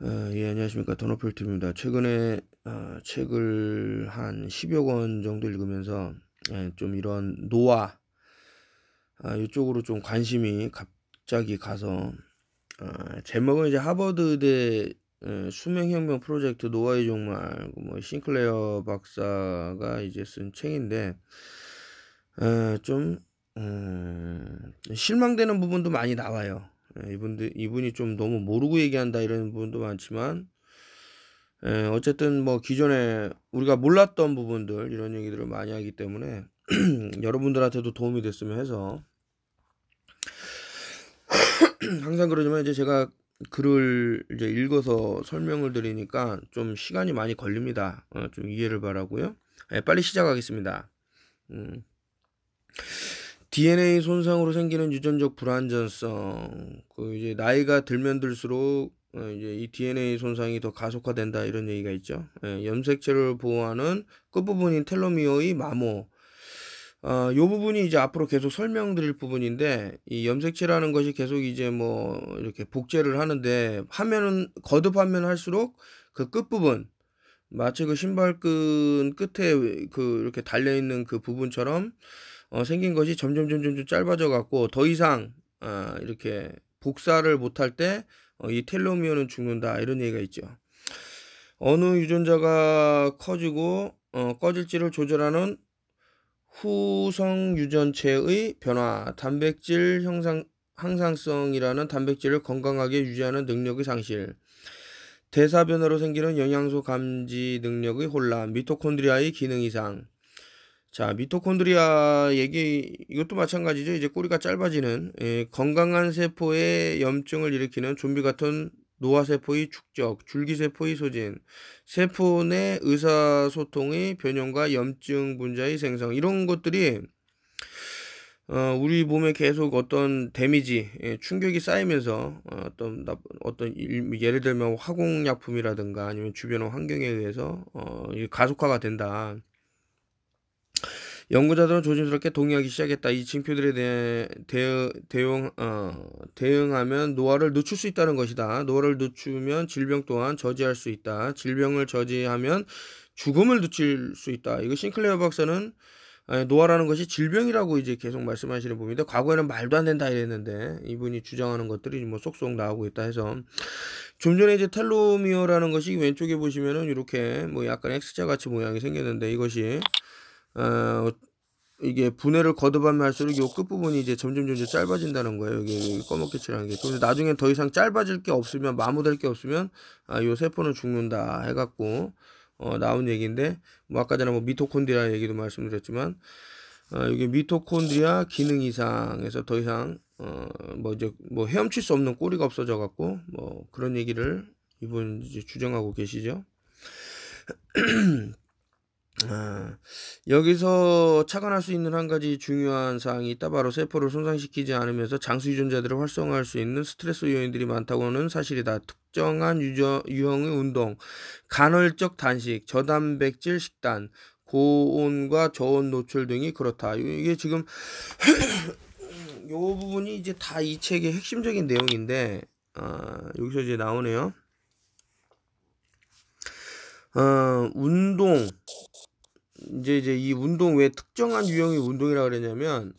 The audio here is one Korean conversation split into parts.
아, 예, 안녕하십니까. 더노풀트입니다. 최근에 아, 책을 한 10여 권 정도 읽으면서 예, 좀 이런 노화 아, 이쪽으로 좀 관심이 갑자기 가서 아, 제목은 이제 하버드대 예, 수명혁명 프로젝트 노화의 종말 뭐 싱클레어 박사가 이제 쓴 책인데 예, 좀 음, 실망되는 부분도 많이 나와요. 예, 이분들 이분이 좀 너무 모르고 얘기한다 이런 부분도 많지만 에, 예, 어쨌든 뭐 기존에 우리가 몰랐던 부분들 이런 얘기들을 많이 하기 때문에 여러분들한테도 도움이 됐으면 해서 항상 그러지만 이제 제가 글을 이제 읽어서 설명을 드리니까 좀 시간이 많이 걸립니다. 어, 좀 이해를 바라고요. 에, 예, 빨리 시작하겠습니다. 음. DNA 손상으로 생기는 유전적 불완전성. 그 이제 나이가 들면 들수록 어, 이제 이 DNA 손상이 더 가속화된다 이런 얘기가 있죠. 예, 염색체를 보호하는 끝부분인 텔로미어의 마모. 어, 요 부분이 이제 앞으로 계속 설명드릴 부분인데 이 염색체라는 것이 계속 이제 뭐 이렇게 복제를 하는데 하면은 거듭하면 할수록 그 끝부분 마치 그 신발끈 끝에 그 이렇게 달려 있는 그 부분처럼 어, 생긴 것이 점점 점점 짧아져 갖고 더 이상 어, 이렇게 복사를 못할 때이 어, 텔로미어는 죽는다 이런 얘기가 있죠. 어느 유전자가 커지고 어, 꺼질지를 조절하는 후성 유전체의 변화, 단백질 형상, 항상성이라는 단백질을 건강하게 유지하는 능력의 상실, 대사 변화로 생기는 영양소 감지 능력의 혼란, 미토콘드리아의 기능 이상, 자, 미토콘드리아 얘기 이것도 마찬가지죠. 이제 꼬리가 짧아지는 예, 건강한 세포에 염증을 일으키는 좀비 같은 노화세포의 축적, 줄기세포의 소진, 세포 내 의사소통의 변형과 염증 분자의 생성, 이런 것들이, 어, 우리 몸에 계속 어떤 데미지, 예, 충격이 쌓이면서, 어, 어떤, 나, 어떤, 예를 들면 화공약품이라든가 아니면 주변 환경에 의해서, 어, 가속화가 된다. 연구자들은 조심스럽게 동의하기 시작했다. 이 징표들에 대해 대응, 대응 어, 대응하면 노화를 늦출 수 있다는 것이다. 노화를 늦추면 질병 또한 저지할 수 있다. 질병을 저지하면 죽음을 늦출 수 있다. 이거 싱클레어 박사는 아, 노화라는 것이 질병이라고 이제 계속 말씀하시는 부분인데 과거에는 말도 안 된다 이랬는데 이분이 주장하는 것들이 뭐 쏙쏙 나오고 있다 해서 좀 전에 이제 텔로미어라는 것이 왼쪽에 보시면은 이렇게 뭐 약간 X자 같이 모양이 생겼는데 이것이 어, 이게 분해를 거듭하면 할수록 이 끝부분이 이제 점점 점점 짧아진다는 거예요. 이게 검게 칠하는 게. 그래서 나중엔 더 이상 짧아질 게 없으면 마모될 게 없으면 아, 요 세포는 죽는다 해갖고 어, 나온 얘기인데 뭐 아까 전에 뭐 미토콘드리아 얘기도 말씀드렸지만 어, 이게 미토콘드리아 기능 이상에서 더 이상 어, 뭐 이제 뭐 헤엄칠 수 없는 꼬리가 없어져 갖고 뭐 그런 얘기를 이분 이제 주장하고 계시죠. 아, 여기서 착안할 수 있는 한 가지 중요한 사항이 있다. 바로 세포를 손상시키지 않으면서 장수 유전자들을 활성화할 수 있는 스트레스 요인들이 많다고는 사실이다. 특정한 유저, 유형의 운동, 간헐적 단식, 저단백질 식단, 고온과 저온 노출 등이 그렇다. 이게 지금 요 부분이 이제 다 이 책의 핵심적인 내용인데 아, 여기서 이제 나오네요. 어, 운동, 이제 이제 이 운동 왜 특정한 유형의 운동이라 고 그랬냐면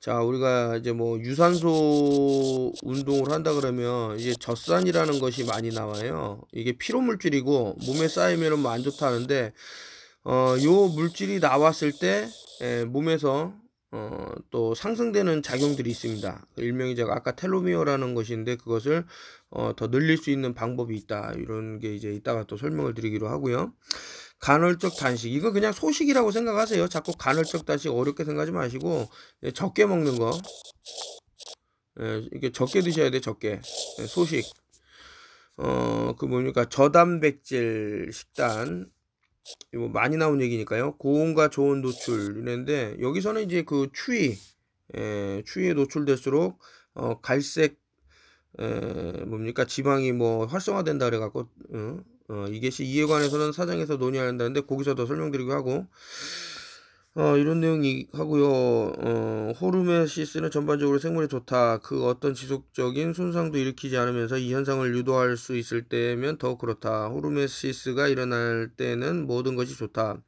자 우리가 이제 뭐 유산소 운동을 한다 그러면 이제 젖산이라는 것이 많이 나와요. 이게 피로 물질이고 몸에 쌓이면뭐안 좋다는데 어요 물질이 나왔을 때 에, 예, 몸에서 어, 또 상승되는 작용들이 있습니다. 일명이 제가 아까 텔로미어라는 것인데 그것을 어, 더 늘릴 수 있는 방법이 있다. 이런 게 이제 이따가 또 설명을 드리기로 하고요. 간헐적 단식 이거 그냥 소식이라고 생각하세요. 자꾸 간헐적 단식 어렵게 생각하지 마시고 예, 적게 먹는 거 예, 이렇게 적게 드셔야 돼 적게 예, 소식 어 그 뭡니까 저단백질 식단 이거 많이 나온 얘기니까요. 고온과 좋은 노출 이랬는데 여기서는 이제 그 추위 에, 추위에 노출될수록 어, 갈색 에, 뭡니까 지방이 뭐 활성화된다 그래갖고 응? 어, 이게시 이에 관해서는 사장에서 논의해야 한다는데 거기서 더 설명드리고 하고 어, 이런 내용이 하고요. 어, 호르메시스는 전반적으로 생물에 좋다. 그 어떤 지속적인 손상도 일으키지 않으면서 이 현상을 유도할 수 있을 때면 더 그렇다. 호르메시스가 일어날 때는 모든 것이 좋다.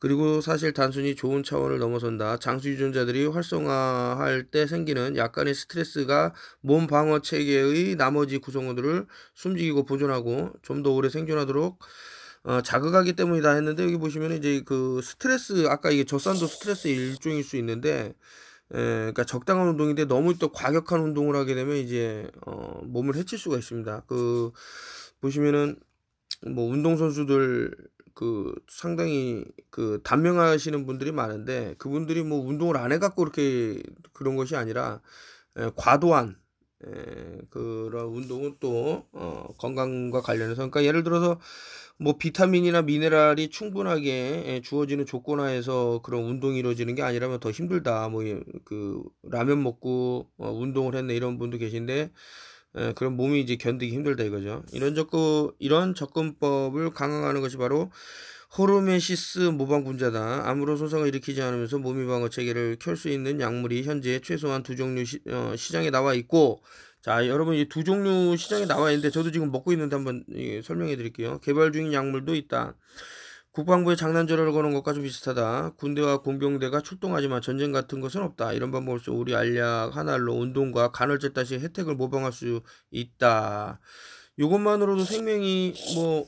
그리고 사실 단순히 좋은 차원을 넘어선다. 장수 유전자들이 활성화할 때 생기는 약간의 스트레스가 몸 방어 체계의 나머지 구성원들을 숨지기고 보존하고 좀 더 오래 생존하도록 어, 자극하기 때문이다 했는데 여기 보시면 이제 그 스트레스 아까 이게 저산도 스트레스 일종일 수 있는데 에, 예, 그러니까 적당한 운동인데 너무 또 과격한 운동을 하게 되면 이제 어, 몸을 해칠 수가 있습니다. 그 보시면은 뭐 운동 선수들 그 상당히 그 단명하시는 분들이 많은데 그분들이 뭐 운동을 안 해갖고 그렇게 그런 것이 아니라 에, 예, 과도한 에, 예, 그런 운동은 또 어, 건강과 관련해서 그러니까 예를 들어서 뭐 비타민이나 미네랄이 충분하게 에, 예, 주어지는 조건하에서 그런 운동이 이루어지는 게 아니라면 더 힘들다 뭐 그 라면 먹고 어, 운동을 했네 이런 분도 계신데 예, 그런 몸이 이제 견디기 힘들다 이거죠. 이런 접근 이런 접근법을 강화하는 것이 바로 호르메시스 모방분자다. 암으로 손상을 일으키지 않으면서 몸이 방어 체계를 켤 수 있는 약물이 현재 최소한 두 종류 시, 어, 장에 나와 있고 자 여러분 이 두 종류 시장에 나와 있는데 저도 지금 먹고 있는데 한번 예, 설명해 드릴게요. 개발 중인 약물도 있다. 국방부의 장난전화를 거는 것과 좀 비슷하다. 군대와 공병대가 출동하지만 전쟁 같은 것은 없다. 이런 방법으로 우리 알약 하나로 운동과 간헐적 다시 혜택을 모방할 수 있다. 이것만으로도 생명이 뭐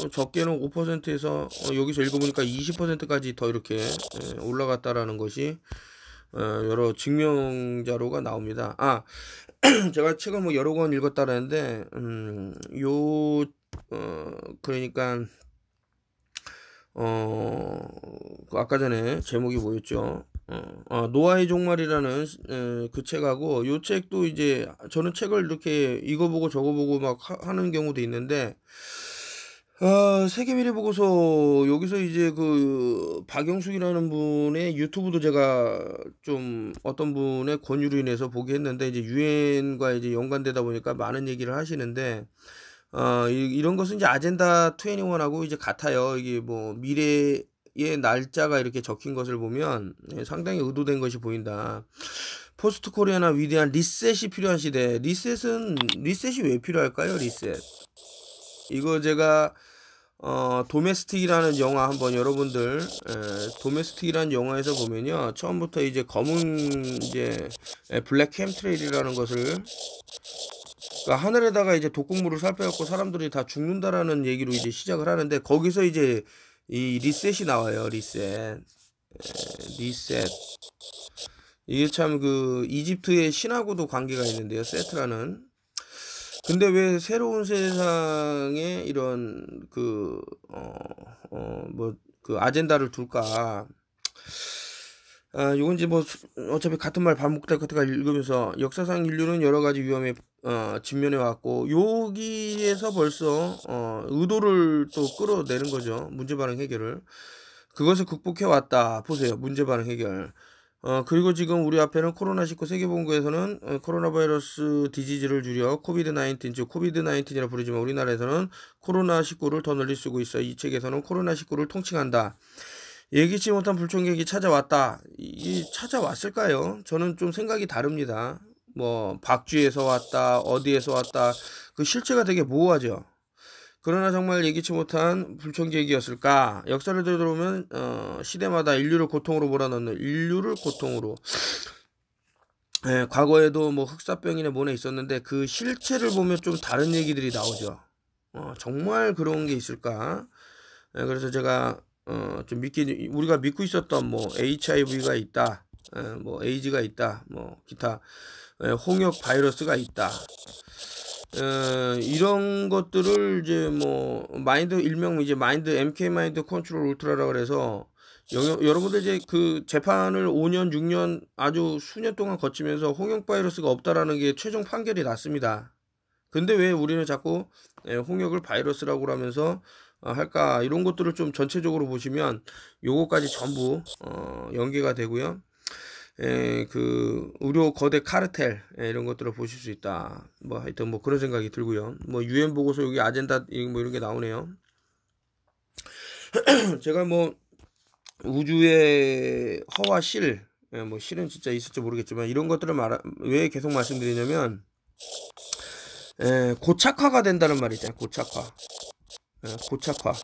어, 적게는 5%에서 어, 여기서 읽어보니까 20%까지 더 이렇게 예, 올라갔다라는 것이 어, 여러 증명자료가 나옵니다. 아 제가 책을 뭐 여러 권 읽었다라는데 음 요 어, 그러니까 어, 그 아까 전에 제목이 뭐였죠? 어, 아, 노아의 종말이라는 에, 그 책하고 요 책도 이제 저는 책을 이렇게 읽어보고 적어보고 막 하, 는 경우도 있는데 아, 세계미래 보고서 여기서 이제 그 박영숙이라는 분의 유튜브도 제가 좀 어떤 분의 권유로 인해서 보게 했는데 이제 유엔과 이제 연관되다 보니까 많은 얘기를 하시는데 어, 이런 것은 이제 아젠다 21하고 이제 같아요. 이게 뭐 미래의 날짜가 이렇게 적힌 것을 보면 네, 상당히 의도된 것이 보인다. 포스트 코리아나 위대한 리셋이 필요한 시대. 리셋은 리셋이 왜 필요할까요? 리셋. 이거 제가 어, 도메스틱이라는 영화 한번 여러분들 에, 예, 도메스틱이라는 영화에서 보면요 처음부터 이제 검은 이제 블랙 예, 캠트레일이라는 것을 그러니까 하늘에다가 이제 독극물을 살펴갖고 사람들이 다 죽는다라는 얘기로 이제 시작을 하는데 거기서 이제 이 리셋이 나와요. 리셋. 리셋. 이게 참 그 이집트의 신하고도 관계가 있는데요. 세트라는. 근데 왜 새로운 세상에 이런 그어어뭐그 어, 어, 뭐 그 아젠다를 둘까? 아, 이건 이제 뭐 어차피 같은 말 반복될 것같아 읽으면서 역사상 인류는 여러 가지 위험에 어, 직면해 왔고 여기에서 벌써 어, 의도를 또 끌어내는 거죠. 문제 반응 해결을 그것을 극복해 왔다. 보세요. 문제 반응 해결. 어, 그리고 지금 우리 앞에는 코로나19 세계본부에서는 어, 코로나 바이러스 디지지를 줄여 코비드 19, 즉 코비드 19이라 부르지만 우리나라에서는 코로나19를 더 널리 쓰고 있어. 이 책에서는 코로나19를 통칭한다. 예기치 못한 불청객이 찾아왔다. 이 찾아왔을까요? 저는 좀 생각이 다릅니다. 뭐 박쥐에서 왔다, 어디에서 왔다. 그 실체가 되게 모호하죠. 그러나 정말 예기치 못한 불청객이었을까? 역사를 되돌아보면 어, 시대마다 인류를 고통으로 몰아넣는 인류를 고통으로 예, 과거에도 뭐 흑사병이나 뭐네 있었는데 그 실체를 보면 좀 다른 얘기들이 나오죠. 어, 정말 그런 게 있을까? 예, 그래서 제가 어, 좀 믿기 우리가 믿고 있었던 뭐 HIV가 있다, 에, 어, 뭐 에이즈가 있다, 뭐 기타 에, 어, 홍역 바이러스가 있다. 에, 어, 이런 것들을 이제 뭐 마인드 일명 이제 마인드 MK 마인드 컨트롤 울트라라 그래서 영역, 여러분들 이제 그 재판을 5년 6년 아주 수년 동안 거치면서 홍역 바이러스가 없다라는 게 최종 판결이 났습니다. 근데 왜 우리는 자꾸 에, 예, 홍역을 바이러스라고 하면서 어, 할까 이런 것들을 좀 전체적으로 보시면 요거까지 전부 어, 연계가 되고요. 에, 예, 그 의료 거대 카르텔 에, 예, 이런 것들을 보실 수 있다. 뭐 하여튼 뭐 그런 생각이 들고요. 뭐 유엔 보고서 여기 아젠다 뭐 이런 게 나오네요. 제가 뭐 우주의 허와 실, 예, 뭐 실은 진짜 있을지 모르겠지만 이런 것들을 말왜 하 계속 말씀드리냐면 에, 고착화가 된다는 말이 죠 고착화. 고착화.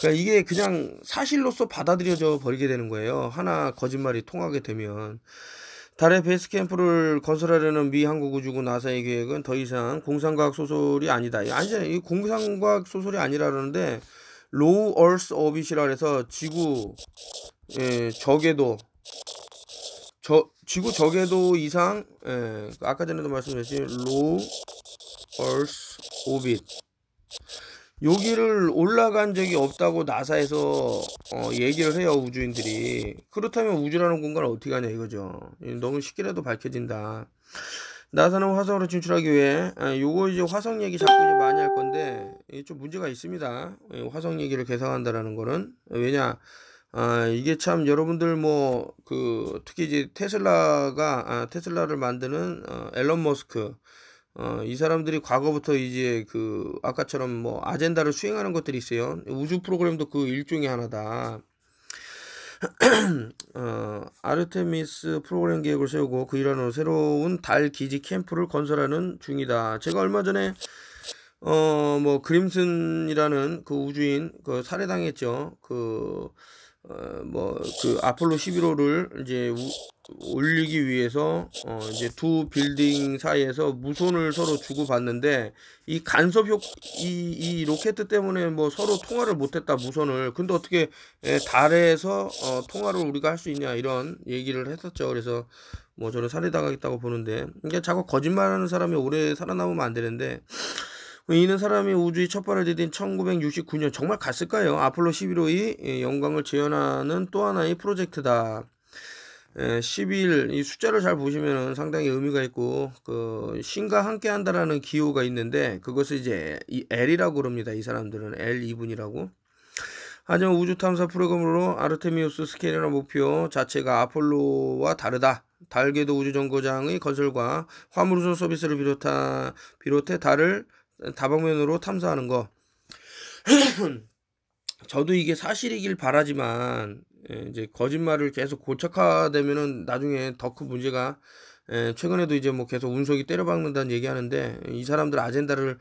그러니까 이게 그냥 사실로서 받아들여져 버리게 되는 거예요. 하나 거짓말이 통하게 되면. 달의 베이스캠프를 건설하려는 미 한국우주군 나사의 계획은 더 이상 공상과학 소설이 아니다. 아니잖아요. 이 공상과학 소설이 아니라 는데 로우 얼스 어빗이라 그서 지구 예, 저궤도 저 지구 저궤도 이상 예, 아까 전에도 말씀드렸지 로우 얼스 오빗 여기를 올라간 적이 없다고 나사에서 어, 얘기를 해요 우주인들이 그렇다면 우주라는 공간을 어떻게 하냐 이거죠 예, 너무 쉽게라도 밝혀진다 나사는 화성으로 진출하기 위해 아, 요거 이제 화성 얘기 자꾸 이제 많이 할 건데 이게 예, 좀 문제가 있습니다 예, 화성 얘기를 계산한다라는 거는 왜냐 아, 이게 참 여러분들 뭐 그 특히 이제 테슬라가 아, 테슬라를 만드는 어, 앨런 머스크 어, 이 사람들이 과거부터 이제 그 아까처럼 뭐 아젠다를 수행하는 것들이 있어요. 우주 프로그램도 그 일종의 하나다. 어, 아르테미스 프로그램 계획을 세우고 그일하는 새로운 달 기지 캠프를 건설하는 중이다. 제가 얼마 전에 어 뭐 그림슨이라는 그 우주인 그 살해당했죠. 그 어, 뭐그 아폴로 11호를 이제 우, 올리기 위해서 어, 이제 두 빌딩 사이에서 무선을 서로 주고 받는데 이 간섭 효이이 로켓 때문에 뭐 서로 통화를 못했다 무선을 근데 어떻게 에, 예, 달에서 어, 통화를 우리가 할 수 있냐 이런 얘기를 했었죠 그래서 뭐 저는 살해당하겠다고 보는데 그러니까 자꾸 거짓말하는 사람이 오래 살아남으면 안 되는데 어, 이는 사람이 우주의 첫 발을 디딘 1969년 정말 갔을까요? 아폴로 11호의 예, 영광을 재현하는 또 하나의 프로젝트다. 12일 예, 이 숫자를 잘보시면 상당히 의미가 있고 그 신과 함께 한다라는 기호가 있는데 그것을 이제 이 L이라고 그럽니다. 이 사람들은 L 이분이라고. 하지만 우주 탐사 프로그램으로 아르테미우스 스케일이라 목표 자체가 아폴로와 다르다. 달궤도 우주정거장의 건설과 화물우선 서비스를 비롯한 비롯해 달을 다방면으로 탐사하는 거. 저도 이게 사실이길 바라지만 예, 이제 거짓말을 계속 고착화되면은 나중에 더 큰 문제가 예, 최근에도 이제 뭐 계속 운석이 때려박는다는 얘기하는데 이 사람들 아젠다를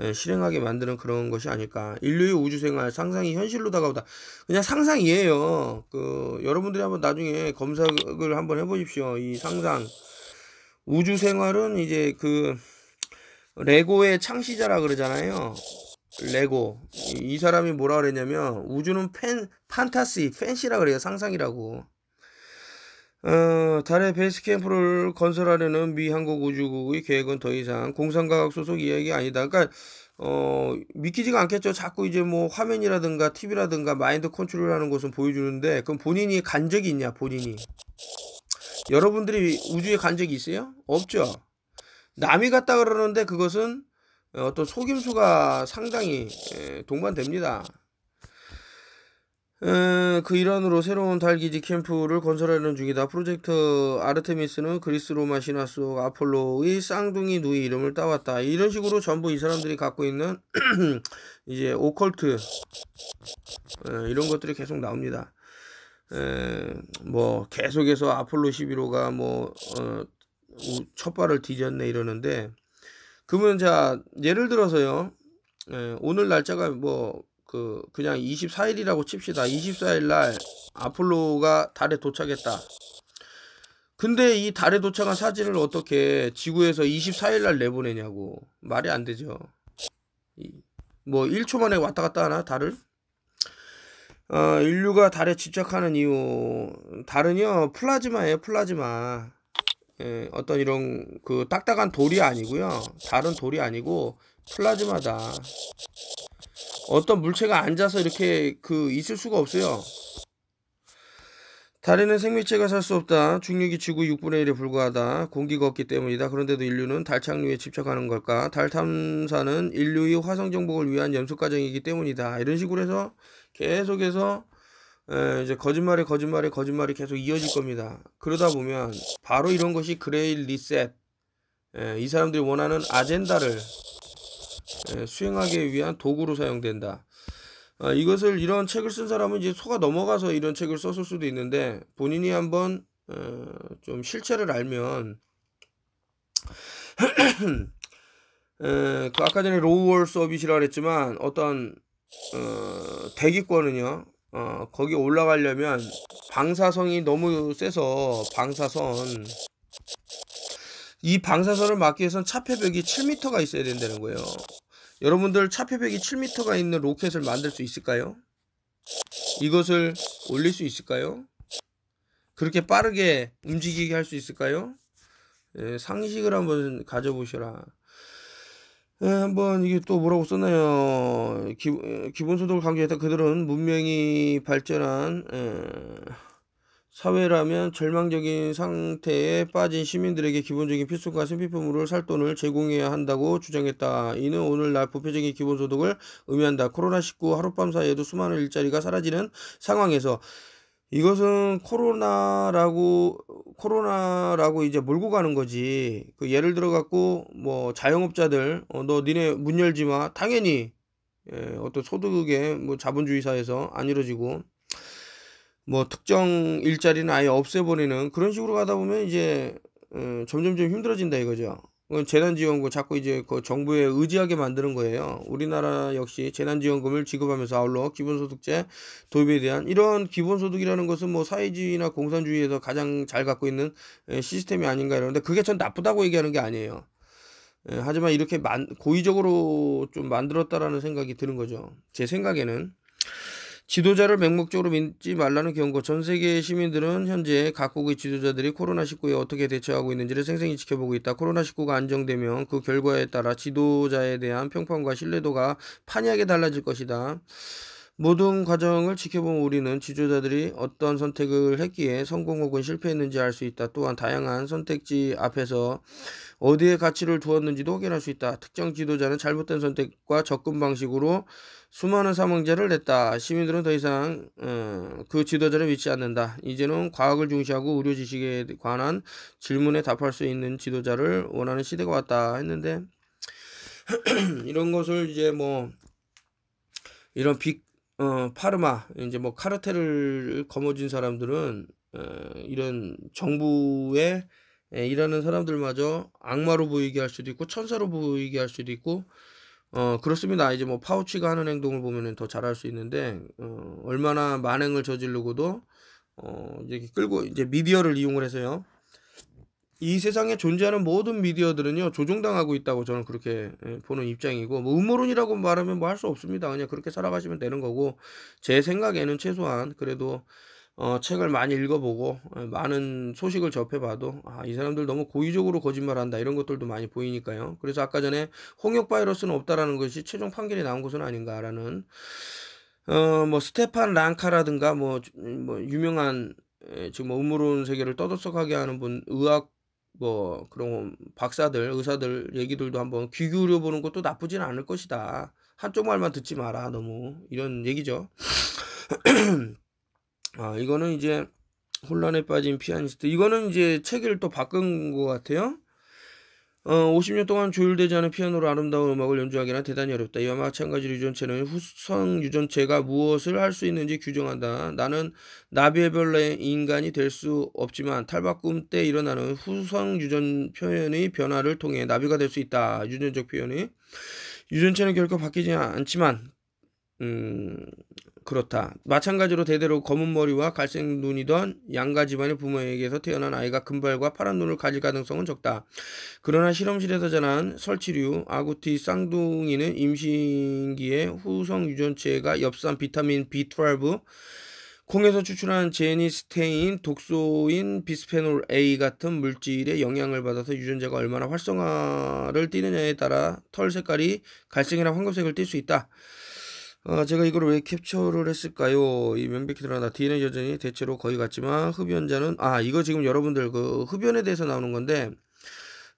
예, 실행하게 만드는 그런 것이 아닐까. 인류의 우주 생활 상상이 현실로 다가오다. 그냥 상상이에요. 그 여러분들이 한번 나중에 검색을 한번 해보십시오. 이 상상 우주 생활은 이제 그 레고의 창시자라 그러잖아요. 레고. 이, 사람이 뭐라 그랬냐면 우주는 팬, 판타시, 팬시라 그래요. 상상이라고. 어, 달의 베이스캠프를 건설하려는 미 한국 우주국의 계획은 더 이상 공상과학 소속 이야기 아니다. 그러니까 어, 믿기지가 않겠죠. 자꾸 이제 뭐 화면이라든가 TV라든가 마인드 컨트롤하는 것은 보여주는데 그럼 본인이 간 적이 있냐? 본인이 여러분들이 우주에 간 적이 있어요? 없죠. 남이 갔다 그러는데 그것은 어, 어떤 속임수가 상당히 예, 동반됩니다. 어, 그 일환으로 새로운 달 기지 캠프를 건설하는 중이다. 프로젝트 아르테미스는 그리스 로마 신화 속 아폴로의 쌍둥이 누이 이름을 따왔다. 이런 식으로 전부 이 사람들이 갖고 있는 이제 오컬트 어, 이런 것들이 계속 나옵니다. 뭐 계속해서 아폴로 11호가 뭐 어, 첫발을 디뎠네 이러는데 그러면 자 예를 들어서요 예, 오늘 날짜가 뭐 그 그냥 24일이라고 칩시다 24일 날 아폴로가 달에 도착했다 근데 이 달에 도착한 사진을 어떻게 지구에서 24일 날 내보내냐고 말이 안 되죠 뭐 1초 만에 왔다 갔다 하나 달을 어, 인류가 달에 집착하는 이유 달은요 플라즈마예요 플라즈마 예, 어떤 이런 그 딱딱한 돌이 아니고요. 다른 돌이 아니고 플라즈마다 어떤 물체가 앉아서 이렇게 그 있을 수가 없어요. 달에는 생명체가 살 수 없다. 중력이 지구 6분의 1에 불과하다. 공기가 없기 때문이다. 그런데도 인류는 달 착륙에 집착하는 걸까? 달 탐사는 인류의 화성 정복을 위한 연습 과정이기 때문이다. 이런 식으로 해서 계속해서 에, 이제 거짓말에 거짓말에 거짓말이 계속 이어질 겁니다. 그러다 보면 바로 이런 것이 그레일 리셋. 에, 이 사람들이 원하는 아젠다를 에, 수행하기 위한 도구로 사용된다. 아, 이것을 이런 책을 쓴 사람은 이제 소가 넘어가서 이런 책을 썼을 수도 있는데 본인이 한번 어, 좀 실체를 알면 에, 그 아까 전에 로우월 서비스라 그랬지만 어떤 어, 대기권은요 어, 거기 올라가려면 방사성이 너무 세서 방사선 이 방사선을 막기 위해선 차폐벽이 7m가 있어야 된다는 거예요. 여러분들 차폐벽이 7m가 있는 로켓을 만들 수 있을까요? 이것을 올릴 수 있을까요? 그렇게 빠르게 움직이게 할 수 있을까요? 예, 상식을 한번 가져보시라 예, 한번 이게 또 뭐라고 썼나요? 기, 예, 기본소득을 강조했다. 그들은 문명이 발전한 예, 사회라면 절망적인 상태에 빠진 시민들에게 기본적인 필수과 생필품으로 살 돈을 제공해야 한다고 주장했다. 이는 오늘날 보편적인 기본소득을 의미한다. 코로나19 하룻밤 사이에도 수많은 일자리가 사라지는 상황에서 이것은 코로나라고 코로나라고 이제 몰고 가는 거지. 그 예를 들어 갖고 뭐 자영업자들 어, 너 니네 문 열지 마. 당연히 예, 어떤 소득의 뭐 자본주의 사회에서 안 이루어지고 뭐 특정 일자리는 아예 없애버리는 그런 식으로 가다 보면 이제 음, 점점점 힘들어진다 이거죠. 재난지원금 자꾸 이제 그 정부에 의지하게 만드는 거예요. 우리나라 역시 재난지원금을 지급하면서 아울러 기본소득제 도입에 대한 이런 기본소득이라는 것은 뭐 사회주의나 공산주의에서 가장 잘 갖고 있는 예, 시스템이 아닌가 이러는데 그게 전 나쁘다고 얘기하는 게 아니에요. 예, 하지만 이렇게 만, 고의적으로 좀 만들었다라는 생각이 드는 거죠. 제 생각에는. 지도자를 맹목적으로 믿지 말라는 경고. 전 세계의 시민들은 현재 각국의 지도자들이 코로나19에 어떻게 대처하고 있는지를 생생히 지켜보고 있다. 코로나19가 안정되면 그 결과에 따라 지도자에 대한 평판과 신뢰도가 판이하게 달라질 것이다. 모든 과정을 지켜본 우리는 지도자들이 어떤 선택을 했기에 성공 혹은 실패했는지 알 수 있다. 또한 다양한 선택지 앞에서 어디에 가치를 두었는지도 확인할 수 있다. 특정 지도자는 잘못된 선택과 접근 방식으로 수많은 사망자를 냈다. 시민들은 더 이상 음, 그 지도자를 믿지 않는다. 이제는 과학을 중시하고 의료 지식에 관한 질문에 답할 수 있는 지도자를 원하는 시대가 왔다 했는데 이런 것을 이제 뭐 이런 빅 어, 파르마 이제 뭐 카르텔을 거머쥔 사람들은 어, 이런 정부에 예, 일하는 사람들마저 악마로 보이게 할 수도 있고 천사로 보이게 할 수도 있고 어 그렇습니다. 이제 뭐 파우치가 하는 행동을 보면은 더 잘할 수 있는데 어, 얼마나 만행을 저지르고도 어 이제 끌고 이제 미디어를 이용을 해서요. 이 세상에 존재하는 모든 미디어들은요 조종당하고 있다고 저는 그렇게 예, 보는 입장이고 뭐 음모론이라고 말하면 뭐 할 수 없습니다 그냥 그렇게 살아가시면 되는 거고 제 생각에는 최소한 그래도 어, 책을 많이 읽어보고 예, 많은 소식을 접해봐도 아, 이 사람들 너무 고의적으로 거짓말한다 이런 것들도 많이 보이니까요 그래서 아까 전에 홍역 바이러스는 없다라는 것이 최종 판결이 나온 것은 아닌가라는 어 뭐 스테판 랑카라든가 뭐, 뭐 유명한 예, 지금 뭐 음모론 세계를 떠들썩하게 하는 분 의학 뭐 그런 박사들, 의사들 얘기들도 한번 귀 기울여 보는 것도 나쁘진 않을 것이다. 한쪽 말만 듣지 마라 너무 이런 얘기죠. 아 이거는 이제 혼란에 빠진 피아니스트 이거는 이제 책을 또 바꾼 것 같아요. 어, 50년 동안 조율되지 않은 피아노로 아름다운 음악을 연주하기는 대단히 어렵다. 이와 마찬가지로 유전체는 후성 유전체가 무엇을 할 수 있는지 규정한다. 나는 나비의벌레 인간이 될 수 없지만 탈바꿈 때 일어나는 후성 유전 표현의 변화를 통해 나비가 될 수 있다. 유전적 표현이 유전체는 결코 바뀌지 않지만 음, 그렇다. 마찬가지로 대대로 검은 머리와 갈색 눈이던 양가 집안의 부모에게서 태어난 아이가 금발과 파란 눈을 가질 가능성은 적다. 그러나 실험실에서 자란 설치류 아구티 쌍둥이는 임신기에 후성 유전체가 엽산 비타민 B12 콩에서 추출한 제니스테인, 독소인, 비스페놀 A 같은 물질의 영향을 받아서 유전자가 얼마나 활성화를 띠느냐에 따라 털 색깔이 갈색이나 황금색을 띨 수 있다. 아, 제가 이걸 왜 캡처를 했을까요? 이 명백히 드러나 뒤에는 여전히 대체로 거의 같지만 흡연자는 아 이거 지금 여러분들 그 흡연에 대해서 나오는 건데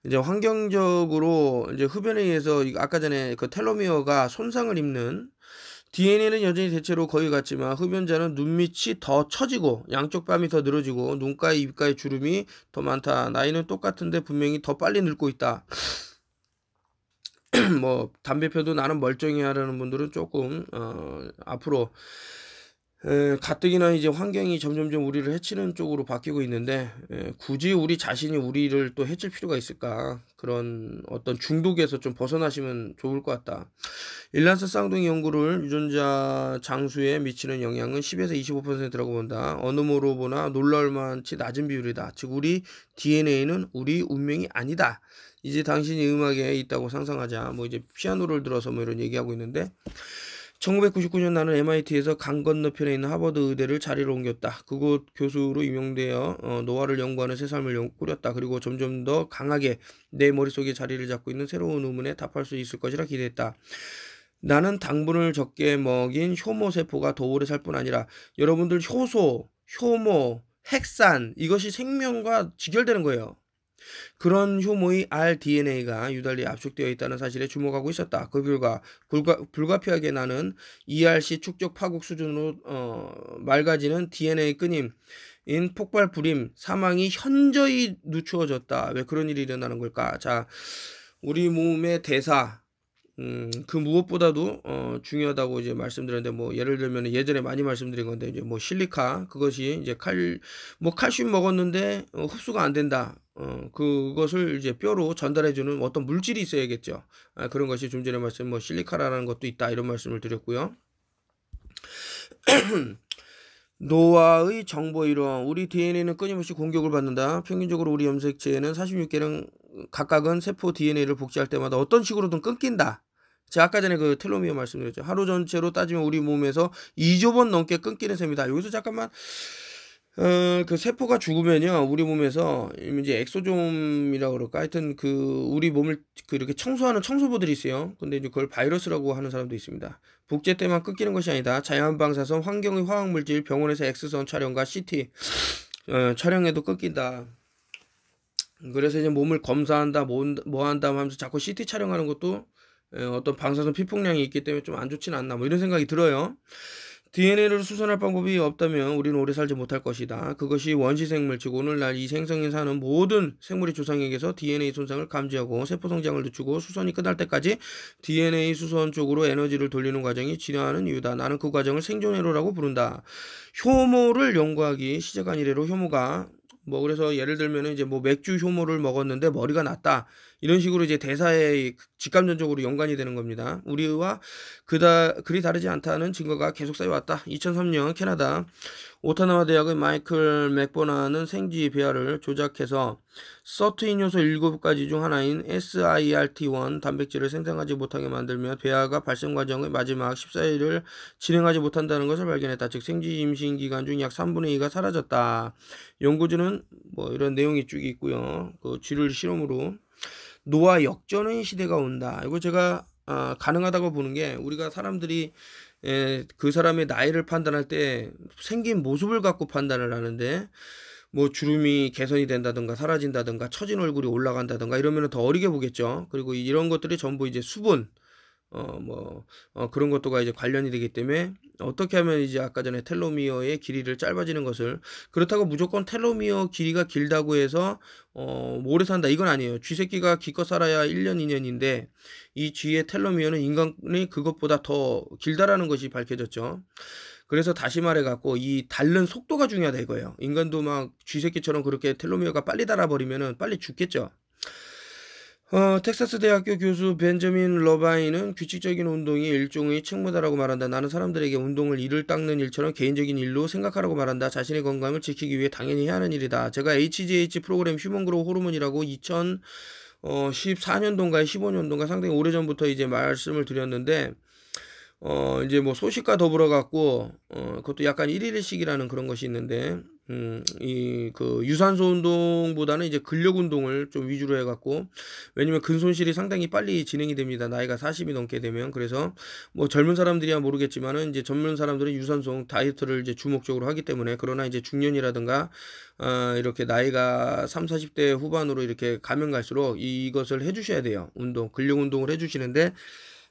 이제 환경적으로 이제 흡연에 의해서 아까 전에 그 텔로미어가 손상을 입는 DNA는 여전히 대체로 거의 같지만 흡연자는 눈밑이 더 처지고 양쪽 뺨이 더 늘어지고 눈가에 입가에 주름이 더 많다. 나이는 똑같은데 분명히 더 빨리 늙고 있다. 뭐담배펴도 나는 멀쩡히 하라는 분들은 조금 어 앞으로 에, 가뜩이나 이제 환경이 점점점 우리를 해치는 쪽으로 바뀌고 있는데 에, 굳이 우리 자신이 우리를 또 해칠 필요가 있을까 그런 어떤 중독에서 좀 벗어나시면 좋을 것 같다 일란스 쌍둥이 연구를 유전자 장수에 미치는 영향은 10에서 25%라고 본다 어느 모로 보나 놀랄만치 낮은 비율이다 즉 우리 DNA는 우리 운명이 아니다 이제 당신이 음악에 있다고 상상하자. 뭐 이제 피아노를 들어서 뭐 이런 얘기하고 있는데 1999년 나는 MIT에서 강 건너편에 있는 하버드 의대를 자리를 옮겼다. 그곳 교수로 임용되어 어, 노화를 연구하는 새 삶을 꾸렸다. 그리고 점점 더 강하게 내 머릿속에 자리를 잡고 있는 새로운 의문에 답할 수 있을 것이라 기대했다. 나는 당분을 적게 먹인 효모세포가 더 오래 살 뿐 아니라 여러분들 효소, 효모, 핵산 이것이 생명과 직결되는 거예요. 그런 효모의 rDNA가 유달리 압축되어 있다는 사실에 주목하고 있었다. 그 결과 불가, 피하게 나는 ERC 축적 파국 수준으로 어, 맑아지는 DNA 끊임 인 폭발 불임 사망이 현저히 늦추어졌다. 왜 그런 일이 일어나는 걸까? 자, 우리 몸의 대사 음, 그 무엇보다도 어, 중요하다고 이제 말씀드렸는데 뭐 예를 들면 예전에 많이 말씀드린 건데 이제 뭐 실리카 그것이 이제 칼 뭐 칼슘 먹었는데 어, 흡수가 안 된다. 어, 그것을 이제 뼈로 전달해주는 어떤 물질이 있어야겠죠. 아, 그런 것이 좀 전에 말씀 뭐 실리카라는 것도 있다 이런 말씀을 드렸고요. 노화의 정보 이론. 우리 DNA는 끊임없이 공격을 받는다. 평균적으로 우리 염색체에는 46개는 각각은 세포 DNA를 복제할 때마다 어떤 식으로든 끊긴다. 제가 아까 전에 그 텔로미어 말씀드렸죠. 하루 전체로 따지면 우리 몸에서 2조 번 넘게 끊기는 셈이다. 여기서 잠깐만 어, 그 세포가 죽으면요, 우리 몸에서, 이제 엑소좀이라 고 그럴까? 하여튼 그, 우리 몸을 그 이렇게 청소하는 청소부들이 있어요. 근데 이제 그걸 바이러스라고 하는 사람도 있습니다. 복제 때만 끊기는 것이 아니다. 자연방사선, 환경의 화학물질, 병원에서 엑스선 촬영과 CT 어, 촬영에도 끊긴다. 그래서 이제 몸을 검사한다, 뭐, 뭐 한다 하면서 자꾸 CT 촬영하는 것도 에, 어떤 방사선 피폭량이 있기 때문에 좀 안 좋진 않나, 뭐 이런 생각이 들어요. DNA를 수선할 방법이 없다면 우리는 오래 살지 못할 것이다. 그것이 원시생물, 치고 오늘날 이 생성에 사는 모든 생물의 조상에게서 DNA 손상을 감지하고 세포 성장을 늦추고 수선이 끝날 때까지 DNA 수선 쪽으로 에너지를 돌리는 과정이 진화하는 이유다. 나는 그 과정을 생존회로라고 부른다. 효모를 연구하기 시작한 이래로 효모가 뭐 그래서 예를 들면 이제 뭐 맥주 효모를 먹었는데 머리가 났다. 이런 식으로 이제 대사에 직감전적으로 연관이 되는 겁니다. 우리와 그다 그리 다르지 않다는 증거가 계속 쌓여왔다. 2003년 캐나다 오타나와 대학의 마이클 맥보나는 생쥐 배아를 조작해서 서트인 요소 7가지 중 하나인 SIRT1 단백질을 생성하지 못하게 만들며 배아가 발생 과정의 마지막 14일을 진행하지 못한다는 것을 발견했다. 즉 생쥐 임신 기간 중 약 3분의 2가 사라졌다. 연구진은 뭐 이런 내용이 쭉 있고요. 그 쥐를 실험으로 노아 역전의 시대가 온다. 이거 제가 아, 가능하다고 보는 게 우리가 사람들이 에, 예, 그 사람의 나이를 판단할 때 생긴 모습을 갖고 판단을 하는데 뭐 주름이 개선이 된다든가 사라진다든가 처진 얼굴이 올라간다든가 이러면 더 어리게 보겠죠. 그리고 이런 것들이 전부 이제 수분 어뭐 어, 그런 것도가 이제 관련이 되기 때문에 어떻게 하면 이제 아까 전에 텔로미어의 길이를 짧아지는 것을 그렇다고 무조건 텔로미어 길이가 길다고 해서 어 오래 산다 이건 아니에요. 쥐 새끼가 기껏 살아야 1년 2년인데 이 쥐의 텔로미어는 인간이 그것보다 더 길다라는 것이 밝혀졌죠. 그래서 다시 말해 갖고 이 닳는 속도가 중요하다 이거예요. 인간도 막쥐 새끼처럼 그렇게 텔로미어가 빨리 닳아버리면은 빨리 죽겠죠. 어, 텍사스 대학교 교수 벤저민 러바인은 규칙적인 운동이 일종의 책무다라고 말한다. 나는 사람들에게 운동을 이를 닦는 일처럼 개인적인 일로 생각하라고 말한다. 자신의 건강을 지키기 위해 당연히 해야 하는 일이다. 제가 HGH 프로그램 휴먼그로우 호르몬이라고 2 0 어, 14년도인가 15년도인가 상당히 오래전부터 이제 말씀을 드렸는데, 어, 이제 뭐 소식과 더불어 갖고, 어, 그것도 약간 일일의식이라는 그런 것이 있는데, 음, 이, 그, 유산소 운동보다는 이제 근력 운동을 좀 위주로 해갖고, 왜냐면 근손실이 상당히 빨리 진행이 됩니다. 나이가 40이 넘게 되면. 그래서, 뭐 젊은 사람들이야 모르겠지만은, 이제 젊은 사람들은 유산소 다이어트를 이제 주목적으로 하기 때문에, 그러나 이제 중년이라든가, 어, 이렇게 나이가 3, 40대 후반으로 이렇게 가면 갈수록 이것을 해주셔야 돼요. 운동, 근력 운동을 해주시는데,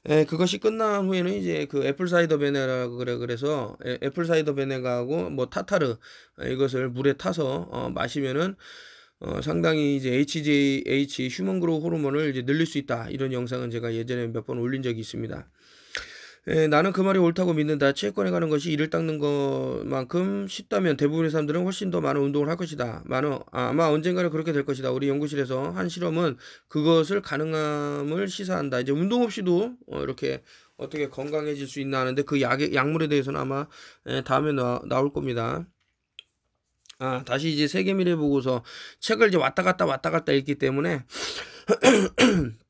에, 예, 그것이 끝난 후에는 이제 그 애플 사이더 베네라고 그래 그래서 애, 플 사이더 베네가하고 뭐 타타르 예, 이것을 물에 타서 어, 마시면은 어, 상당히 이제 HGH 휴먼 그로 호르몬을 이제 늘릴 수 있다 이런 영상은 제가 예전에 몇 번 올린 적이 있습니다. 에, 예, 나는 그 말이 옳다고 믿는다. 체육관에 가는 것이 이를 닦는 것만큼 쉽다면 대부분의 사람들은 훨씬 더 많은 운동을 할 것이다. 많은, 아, 아마 언젠가는 그렇게 될 것이다. 우리 연구실에서 한 실험은 그것을 가능함을 시사한다. 이제 운동 없이도 어, 이렇게 어떻게 건강해질 수 있나 하는데 그 약, 약물에 대해서는 아마 에, 예, 다음에 나, 나올 겁니다. 아, 다시 이제 세계미래 보고서 책을 이제 왔다 갔다 왔다 갔다 읽기 때문에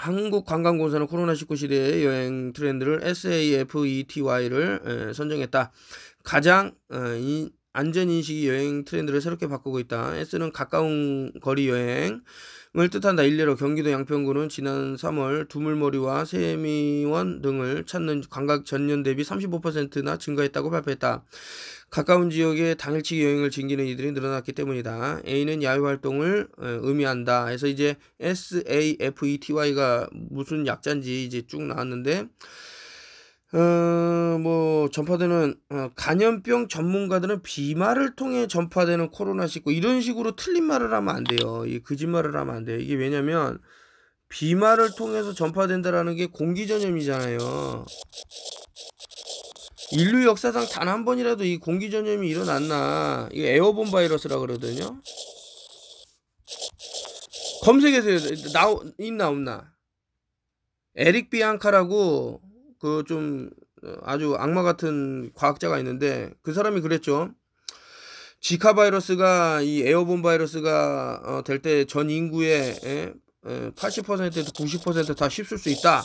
한국관광공사는 코로나19 시대의 여행 트렌드를 SAFETY를 선정했다. 가장 어, 안전인식이 여행 트렌드를 새롭게 바꾸고 있다. S는 가까운 거리 여행을 뜻한다. 일례로 경기도 양평구는 지난 3월 두물머리와 세미원 등을 찾는 관광 전년 대비 35%나 증가했다고 발표했다. 가까운 지역에 당일치기 여행을 즐기는 이들이 늘어났기 때문이다. A는 야외 활동을 어, 의미한다. 해서 이제 S A F E T Y가 무슨 약자인지 이제 쭉 나왔는데 어, 뭐 전파되는 어, 간염병 전문가들은 비말을 통해 전파되는 코로나 십구 이런 식으로 틀린 말을 하면 안 돼요. 이 거짓말을 하면 안 돼요. 이게 왜냐면 비말을 통해서 전파된다라는 게 공기 전염이잖아요. 인류 역사상 단 한 번이라도 이 공기 전염이 일어났나? 이거 에어본 바이러스라 그러거든요. 검색해서 나 있나 없나? 에릭 비앙카라고 그 좀 아주 악마 같은 과학자가 있는데 그 사람이 그랬죠. 지카 바이러스가 이 에어본 바이러스가 어 될 때 전 인구의 에? 에 80%에서 90%다 씹을 수 있다.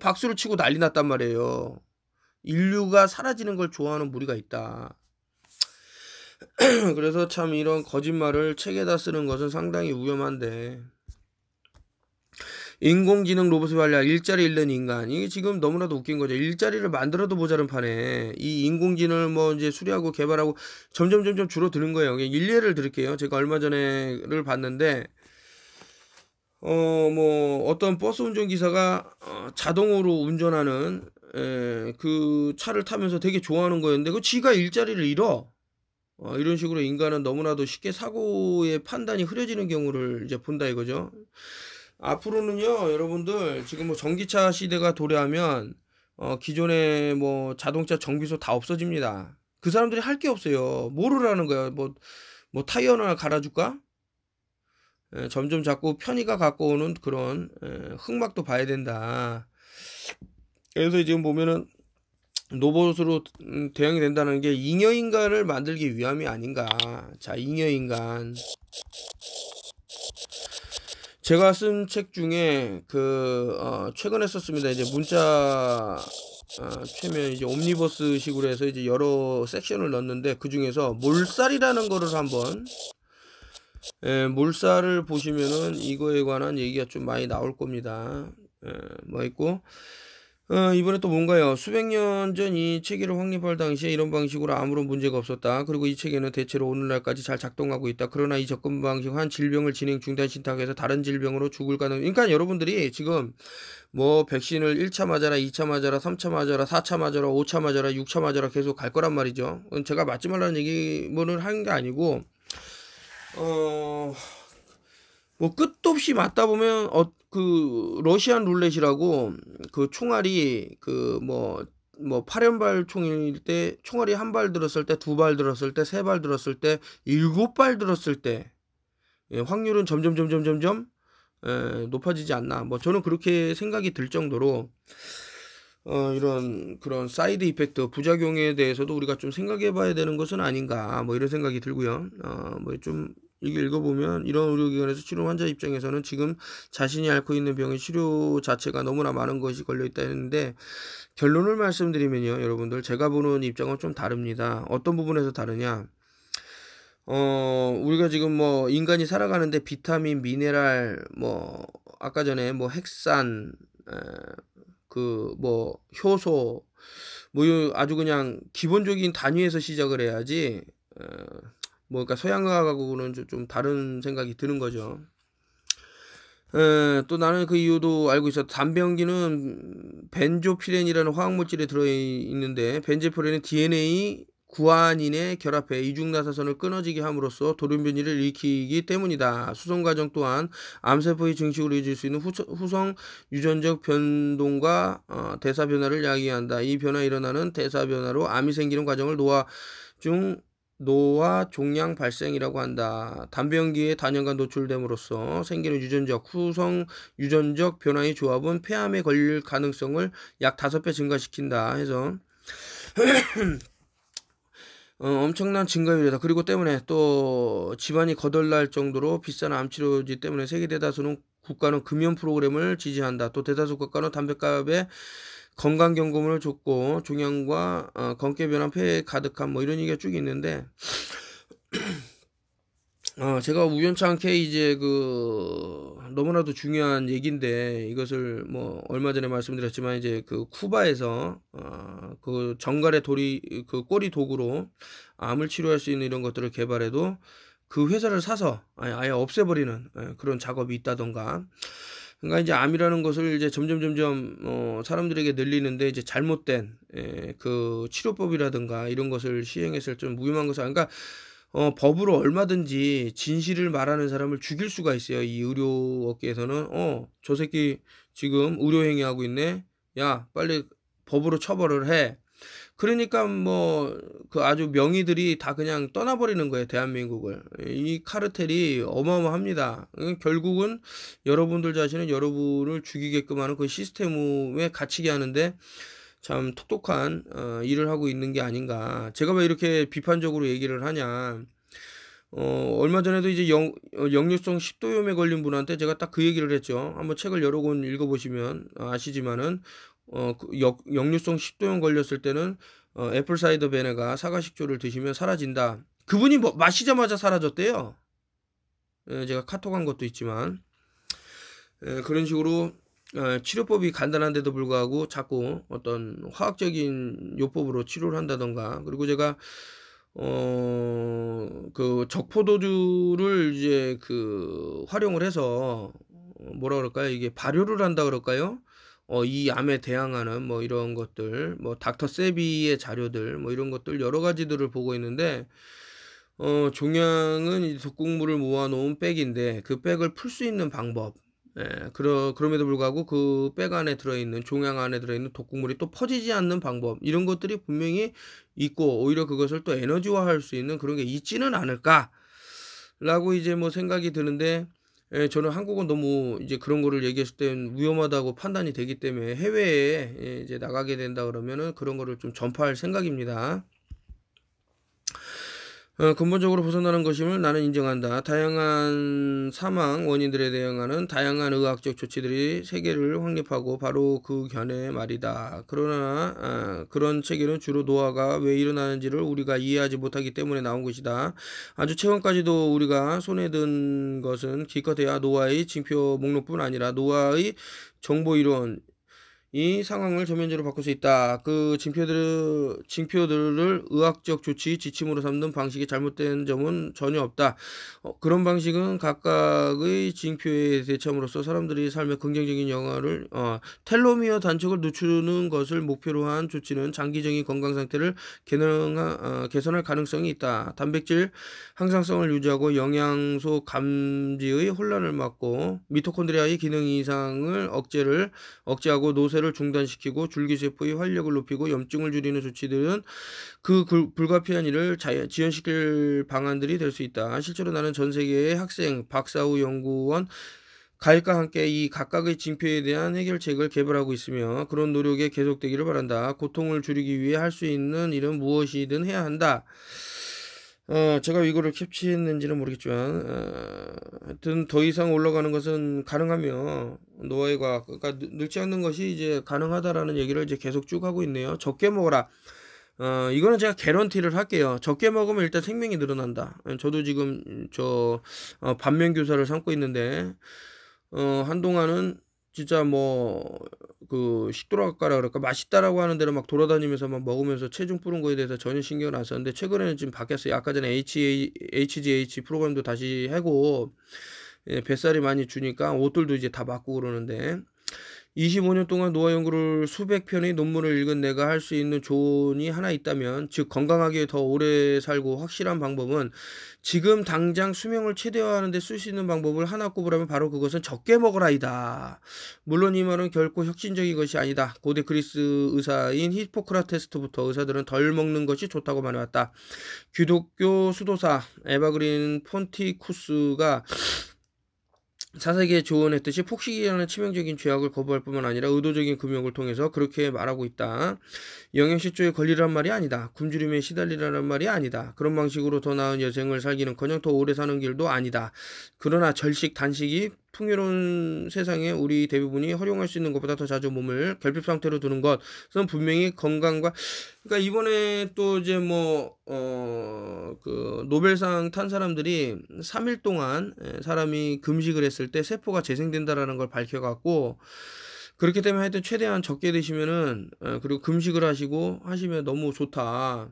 박수를 치고 난리 났단 말이에요. 인류가 사라지는 걸 좋아하는 무리가 있다. 그래서 참 이런 거짓말을 책에다 쓰는 것은 상당히 위험한데 인공지능 로봇을 관리야 일자리 잃는 인간 이게 지금 너무나도 웃긴 거죠 일자리를 만들어도 모자른 판에 이 인공지능을 뭐 이제 수리하고 개발하고 점점 점점 줄어드는 거예요 일례를 드릴게요 제가 얼마 전에를 봤는데 어뭐 어떤 버스 운전기사가 어, 자동으로 운전하는 에, 예, 그 차를 타면서 되게 좋아하는 거였는데 그 지가 일자리를 잃어. 어, 이런 식으로 인간은 너무나도 쉽게 사고의 판단이 흐려지는 경우를 이제 본다 이거죠. 앞으로는요, 여러분들 지금 뭐 전기차 시대가 도래하면 어, 기존의 뭐 자동차 정비소 다 없어집니다. 그 사람들이 할 게 없어요. 뭐를 하는 거야? 뭐, 뭐 타이어 나 갈아줄까? 에, 예, 점점 자꾸 편의가 갖고 오는 그런 에, 예, 흑막도 봐야 된다. 여기서 지금 보면은 로봇으로 대응이 된다는 게 잉여인간을 만들기 위함이 아닌가. 자, 잉여인간. 제가 쓴 책 중에 그 어, 최근에 썼습니다. 이제 문자 어, 최면 이제 옴니버스 식으로 해서 이제 여러 섹션을 넣었는데 그 중에서 몰살이라는 거를 한번 예, 몰살을 보시면은 이거에 관한 얘기가 좀 많이 나올 겁니다. 예, 뭐 있고 어, 이번에 또 뭔가요? 수백 년 전 이 체계를 확립할 당시에 이런 방식으로 아무런 문제가 없었다. 그리고 이 체계는 대체로 오늘날까지 잘 작동하고 있다. 그러나 이 접근 방식 한 질병을 진행 중단 신탁해서 다른 질병으로 죽을 가능. 그러니까 여러분들이 지금 뭐 백신을 1차 맞아라, 2차 맞아라, 3차 맞아라, 4차 맞아라, 5차 맞아라, 6차 맞아라 계속 갈 거란 말이죠. 제가 맞지 말라는 얘기 뭐는 하는 게 아니고 어. 뭐 끝도 없이 맞다 보면 어, 그 러시안 룰렛이라고 그 총알이 그 뭐뭐 뭐 8연발 뭐 총일 때 총알이 한 발 들었을 때 두 발 들었을 때 세 발 들었을 때 일곱 발 들었을 때 예, 확률은 점점 점점 점점 에, 예, 높아지지 않나 뭐 저는 그렇게 생각이 들 정도로 어, 이런 그런 사이드 이펙트 부작용에 대해서도 우리가 좀 생각해 봐야 되는 것은 아닌가 뭐 이런 생각이 들고요. 어, 뭐좀 이게 읽어보면 이런 의료기관에서 치료 환자 입장에서는 지금 자신이 앓고 있는 병의 치료 자체가 너무나 많은 것이 걸려있다 했는데 결론을 말씀드리면요 여러분들 제가 보는 입장은 좀 다릅니다 어떤 부분에서 다르냐 어 우리가 지금 뭐 인간이 살아가는데 비타민 미네랄 뭐 아까 전에 뭐 핵산 그 뭐 효소 뭐 아주 그냥 기본적인 단위에서 시작을 해야지 뭐 그러니까 서양의학하고는 좀 다른 생각이 드는 거죠. 에, 또 나는 그 이유도 알고 있어. 단병기는 벤조피렌이라는 화학물질에 들어있는데 벤제피렌은 DNA 구안인의 결합해 이중나사선을 끊어지게 함으로써 돌연변이를 일으키기 때문이다. 수성 과정 또한 암세포의 증식으로 이어질 수 있는 후성 유전적 변동과 어, 대사 변화를 야기한다. 이 변화 일어나는 대사 변화로 암이 생기는 과정을 노화 중 노화 종양 발생이라고 한다. 담배 연기에 단연간 노출됨으로써 생기는 유전적 후성 유전적 변화의 조합은 폐암에 걸릴 가능성을 약 다섯 배 증가시킨다 해서 어, 엄청난 증가율이다. 그리고 때문에 또 집안이 거덜날 정도로 비싼 암치료지 때문에 세계 대다수는 국가는 금연 프로그램을 지지한다. 또 대다수 국가는 담배값에 건강경금을 줬고 종양과 어, 건깨변한 폐에 가득한 뭐 이런 얘기가 쭉 있는데 어, 제가 우연찮게 이제 그 너무나도 중요한 얘기인데 이것을 뭐 얼마 전에 말씀드렸지만 이제 그 쿠바에서 어, 그 정갈의 돌이 그 꼬리 독으로 암을 치료할 수 있는 이런 것들을 개발해도 그 회사를 사서 아예, 아예 없애버리는 예, 그런 작업이 있다던가 그러니까 이제 암이라는 것을 이제 점점 점점 어 사람들에게 늘리는데 이제 잘못된 에그 예, 치료법이라든가 이런 것을 시행했을 좀 무용한 것을 그러니까 어, 법으로 얼마든지 진실을 말하는 사람을 죽일 수가 있어요. 이 의료업계에서는 어, 저 새끼 지금 의료행위하고 있네. 야, 빨리 법으로 처벌을 해. 그러니까 뭐 그 아주 명의들이 다 그냥 떠나버리는 거예요 대한민국을 이 카르텔이 어마어마합니다 결국은 여러분들 자신은 여러분을 죽이게끔 하는 그 시스템에 갇히게 하는데 참 똑똑한 어, 일을 하고 있는 게 아닌가 제가 왜 이렇게 비판적으로 얘기를 하냐 어, 얼마 전에도 이제 영, 역류성 어, 식도염에 걸린 분한테 제가 딱 그 얘기를 했죠. 한번 책을 여러 권 읽어보시면 아시지만은 어, 그 역, 류성 식도염 걸렸을 때는 어, 애플 사이더 베네가 사과 식초를 드시면 사라진다. 그분이 뭐, 마시자마자 사라졌대요. 에, 예, 제가 카톡한 것도 있지만 에, 예, 그런 식으로 에, 어, 치료법이 간단한데도 불구하고 자꾸 어떤 화학적인 요법으로 치료를 한다던가 그리고 제가 어 그 적포도주를 이제 그 활용을 해서 어, 뭐라 그럴까요 이게 발효를 한다 그럴까요 어, 이 암에 대항하는 뭐 이런 것들, 뭐 닥터 세비의 자료들, 뭐 이런 것들 여러 가지들을 보고 있는데, 어, 종양은 이 독극물을 모아놓은 백인데 그 백을 풀 수 있는 방법, 예, 그러, 그럼에도 불구하고 그 백 안에 들어있는 종양 안에 들어있는 독극물이 또 퍼지지 않는 방법 이런 것들이 분명히 있고 오히려 그것을 또 에너지화할 수 있는 그런 게 있지는 않을까라고 이제 뭐 생각이 드는데 예, 저는 한국은 너무 이제 그런 거를 얘기했을 땐 위험하다고 판단이 되기 때문에 해외에 예, 이제 나가게 된다 그러면은 그런 거를 좀 전파할 생각입니다. 어, 근본적으로 벗어나는 것임을 나는 인정한다. 다양한 사망 원인들에 대응하는 다양한 의학적 조치들이 세계를 확립하고 바로 그 견해 말이다. 그러나 어, 그런 체계는 주로 노화가 왜 일어나는지를 우리가 이해하지 못하기 때문에 나온 것이다. 아주 최근까지도 우리가 손에 든 것은 기껏해야 노화의 징표 목록뿐 아니라 노화의 정보 이론 이 상황을 전면적으로 바꿀 수 있다. 그 징표들을, 징표들을 의학적 조치, 지침으로 삼는 방식이 잘못된 점은 전혀 없다. 어, 그런 방식은 각각의 징표에 대함으로써 사람들이 삶에 긍정적인 영화를, 어, 텔로미어 단축을 늦추는 것을 목표로 한 조치는 장기적인 건강 상태를 개능, 어, 개선할 가능성이 있다. 단백질 항상성을 유지하고 영양소 감지의 혼란을 막고 미토콘드리아의 기능 이상을 억제를, 억제하고 노쇠 발달을 중단시키고 줄기세포의 활력을 높이고 염증을 줄이는 조치들은 그 불가피한 일을 지연시킬 방안들이 될 수 있다. 실제로 나는 전 세계의 학생, 박사 후 연구원, 가입과 함께 이 각각의 징표에 대한 해결책을 개발하고 있으며 그런 노력에 계속되기를 바란다. 고통을 줄이기 위해 할 수 있는 일은 무엇이든 해야 한다. 어, 제가 이거를 캡치했는지는 모르겠지만 어, 하여튼 더 이상 올라가는 것은 가능하며 노아의 과학 그러니까 늙지 않는 것이 이제 가능하다라는 얘기를 이제 계속 쭉 하고 있네요. 적게 먹어라. 어, 이거는 제가 개런티를 할게요. 적게 먹으면 일단 생명이 늘어난다. 저도 지금 저 어, 반면 교사를 삼고 있는데 어, 한동안은 진짜 뭐그 식도락가라 그럴까 맛있다라고 하는 데를 막 돌아다니면서 막 먹으면서 체중 뿌는 거에 대해서 전혀 신경을 안 썼는데 최근에는 지금 바뀌었어요. 아까 전에 HGH 프로그램도 다시 하고 예, 뱃살이 많이 주니까 옷들도 이제 다 맞고 그러는데 25년 동안 노화 연구를 수백 편의 논문을 읽은 내가 할 수 있는 조언이 하나 있다면, 즉 건강하게 더 오래 살고 확실한 방법은 지금 당장 수명을 최대화하는데 쓸 수 있는 방법을 하나 꼽으라면 바로 그것은 적게 먹으라이다. 물론 이 말은 결코 혁신적인 것이 아니다. 고대 그리스 의사인 히포크라테스부터 트 의사들은 덜 먹는 것이 좋다고 말해왔다. 기독교 수도사 에바그린 폰티쿠스가 사기에 조언했듯이 폭식이라는 치명적인 죄악을 거부할 뿐만 아니라 의도적인 금욕을 통해서 그렇게 말하고 있다. 영양실조에 걸리란 말이 아니다. 굶주림에 시달리라는 말이 아니다. 그런 방식으로 더 나은 여생을 살기는커녕 더 오래 사는 길도 아니다. 그러나 절식, 단식이 풍요로운 세상에 우리 대부분이 활용할 수 있는 것보다 더 자주 몸을 결핍 상태로 두는 것은 분명히 건강과 그러니까 이번에 또 이제 뭐 어 그 노벨상 탄 사람들이 3일 동안 예, 사람이 금식을 했을 때 세포가 재생된다라는 걸 밝혀갖고 그렇기 때문에 하여튼 최대한 적게 드시면은 어, 그리고 금식을 하시고 하시면 너무 좋다.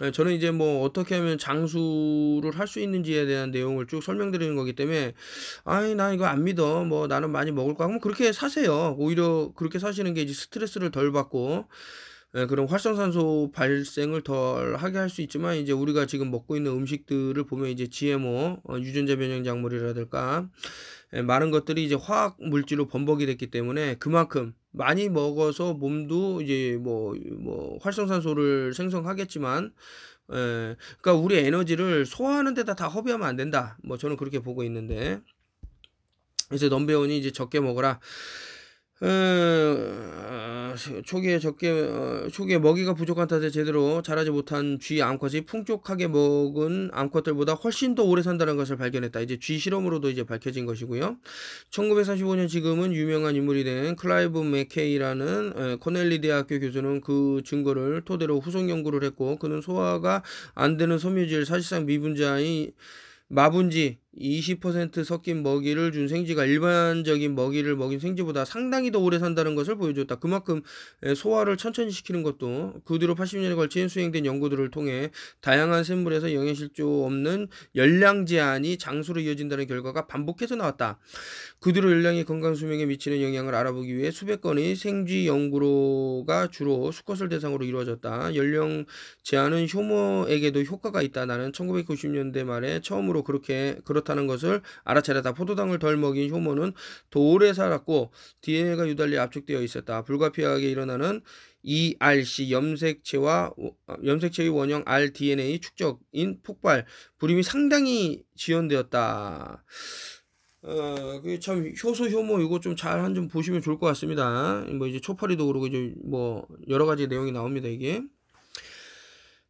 네, 저는 이제 뭐 어떻게 하면 장수를 할 수 있는지에 대한 내용을 쭉 설명드리는 거기 때문에 아이 나 이거 안 믿어 뭐 나는 많이 먹을 거 하면 뭐 그렇게 사세요 오히려 그렇게 사시는 게 이제 스트레스를 덜 받고 예, 네, 그럼 활성산소 발생을 덜 하게 할 수 있지만 이제 우리가 지금 먹고 있는 음식들을 보면 이제 GMO 어, 유전자 변형 작물이라든가 예, 많은 것들이 이제 화학 물질로 범벅이 됐기 때문에 그만큼 많이 먹어서 몸도 이제 뭐, 뭐, 활성산소를 생성하겠지만, 에, 예, 그러니까 우리 에너지를 소화하는 데다 다 허비하면 안 된다. 뭐 저는 그렇게 보고 있는데. 그래서 넘배원이 이제 적게 먹어라. 어, 어, 초기에 적게 어, 초기에 먹이가 부족한 탓에 제대로 자라지 못한 쥐 암컷이 풍족하게 먹은 암컷들보다 훨씬 더 오래 산다는 것을 발견했다. 이제 쥐 실험으로도 이제 밝혀진 것이고요. 1945년 지금은 유명한 인물이 된 클라이브 맥케이라는 어, 코넬리 대학교 교수는 그 증거를 토대로 후속 연구를 했고 그는 소화가 안 되는 섬유질 사실상 미분자의 마분지 20% 섞인 먹이를 준 생쥐가 일반적인 먹이를 먹인 생쥐보다 상당히 더 오래 산다는 것을 보여줬다. 그만큼 예, 소화를 천천히 시키는 것도 그 뒤로 80년에 걸친 수행된 연구들을 통해 다양한 생물에서 영양실조 없는 열량 제한이 장수로 이어진다는 결과가 반복해서 나왔다. 그 뒤로 열량이 건강 수명에 미치는 영향을 알아보기 위해 수백 건의 생쥐 연구로가 주로 수컷을 대상으로 이루어졌다. 연령 제한은 효모에게도 효과가 있다. 나는 1990년대 말에 처음으로 그렇게 그렇다. 그렇는 것을 알아차렸다. 포도당을 덜 먹인 효모는 돌에 살았고 d n a 가 유달리 압축되어 있었다. 불가피하게 일어나는 ERC 염색체와 어, 염색체의 원형 rDNA 축적인 폭발 불임이 상당히 지연되었다. 어, 그게 참 효소 효모 이거 좀 잘한좀 보시면 좋을 것 같습니다. 뭐 이제 초파리도 그러고 이제 뭐 여러 가지 내용이 나옵니다 이게.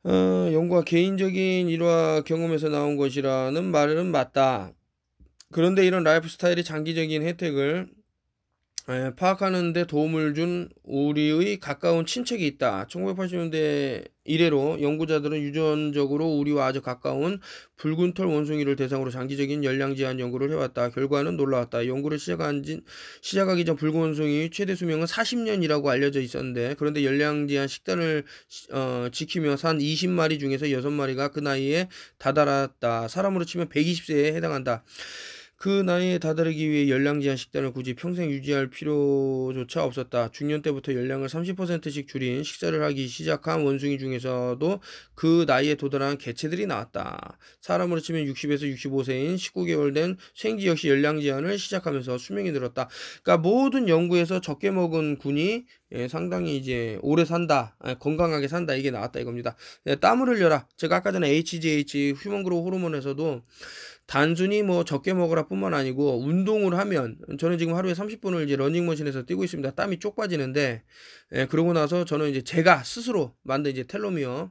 어, 연구가 개인적인 일화 경험에서 나온 것이라는 말은 맞다. 그런데 이런 라이프 스타일이 장기적인 혜택을 예, 파악하는데 도움을 준 우리의 가까운 친척이 있다. 1980년대 이래로 연구자들은 유전적으로 우리와 아주 가까운 붉은 털 원숭이를 대상으로 장기적인 열량 제한 연구를 해왔다. 결과는 놀라웠다. 연구를 시작한 지, 시작하기 전 붉은 원숭이 최대 수명은 40년이라고 알려져 있었는데 그런데 열량 제한 식단을 어, 지키며 산 20마리 중에서 6마리가 그 나이에 다다랐다. 사람으로 치면 120세에 해당한다. 그 나이에 다다르기 위해 열량 제한 식단을 굳이 평생 유지할 필요조차 없었다. 중년 때부터 열량을 30%씩 줄인 식사를 하기 시작한 원숭이 중에서도 그 나이에 도달한 개체들이 나왔다. 사람으로 치면 60에서 65세인 19개월 된 생쥐 역시 열량 제한을 시작하면서 수명이 늘었다. 그러니까 모든 연구에서 적게 먹은 군이 예, 상당히 이제 오래 산다, 아니, 예, 건강하게 산다 이게 나왔다 이겁니다. 예, 땀을 흘려라. 제가 아까 전에 HGH 휴먼그로 호르몬에서도 단순히 뭐 적게 먹어라 뿐만 아니고 운동을 하면 저는 지금 하루에 30분을 이제 러닝머신에서 뛰고 있습니다. 땀이 쪽 빠지는데 예, 그러고 나서 저는 이제 제가 스스로 만든 이제 텔로미어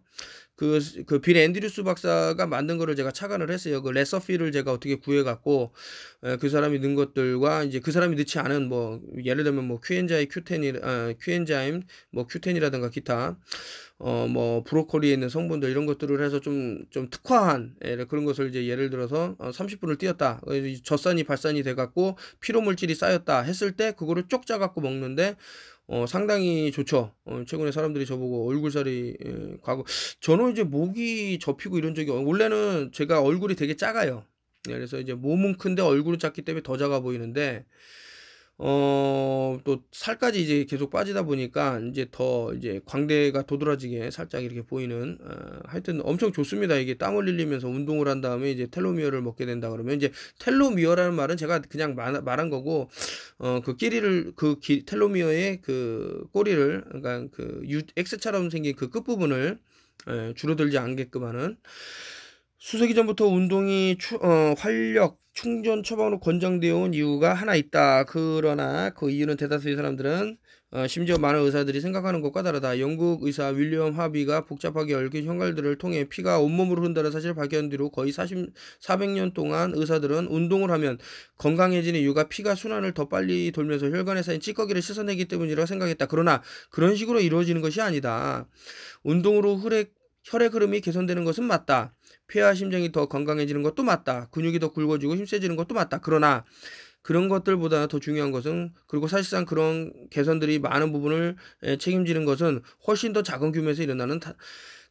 그, 그빌 앤드류스 박사가 만든 거를 제가 착안을 했어요. 그 레서피를 제가 어떻게 구해갖고, 에, 예, 그 사람이 넣은 것들과, 이제 그 사람이 넣지 않은 뭐, 예를 들면 뭐, 큐엔자이, 큐텐이, 아, 큐엔자임, 뭐, 큐텐이라든가 기타, 어, 뭐, 브로콜리에 있는 성분들 이런 것들을 해서 좀, 좀 특화한, 에, 예, 그런 것을 이제 예를 들어서 어, 30분을 뛰었다. 어, 젖산이 발산이 돼갖고, 피로물질이 쌓였다. 했을 때, 그거를 쪽 짜갖고 먹는데, 어, 상당히 좋죠. 어, 최근에 사람들이 저보고 얼굴살이 예, 과거 저는 이제 목이 접히고 이런 적이 원래는 제가 얼굴이 되게 작아요. 예, 그래서 이제 몸은 큰데 얼굴은 작기 때문에 더 작아 보이는데 어, 또 살까지 이제 계속 빠지다 보니까 이제 더 이제 광대가 도드라지게 살짝 이렇게 보이는, 어, 하여튼 엄청 좋습니다. 이게 땀을 흘리면서 운동을 한 다음에 이제 텔로미어를 먹게 된다 그러면 이제 텔로미어라는 말은 제가 그냥 말, 말한 거고, 어, 그 끼리를, 그 기, 텔로미어의 그 꼬리를, 그러니까 그 유, X처럼 생긴 그 끝부분을 에, 예, 줄어들지 않게끔 하는 수세기 전부터 운동이 추, 어, 활력, 충전 처방으로 권장되어 온 이유가 하나 있다. 그러나 그 이유는 대다수의 사람들은 어, 심지어 많은 의사들이 생각하는 것과 다르다. 영국 의사 윌리엄 하비가 복잡하게 얽힌 혈관들을 통해 피가 온몸으로 흐른다는 사실을 발견한 뒤로 거의 40, 400년 동안 의사들은 운동을 하면 건강해지는 이유가 피가 순환을 더 빨리 돌면서 혈관에 쌓인 찌꺼기를 씻어내기 때문이라고 생각했다. 그러나 그런 식으로 이루어지는 것이 아니다. 운동으로 혈액, 혈액 흐름이 개선되는 것은 맞다. 폐하 심장이 더 건강해지는 것도 맞다. 근육이 더 굵어지고 힘세지는 것도 맞다. 그러나 그런 것들보다 더 중요한 것은 그리고 사실상 그런 개선들이 많은 부분을 예, 책임지는 것은 훨씬 더 작은 규모에서 일어나는 다,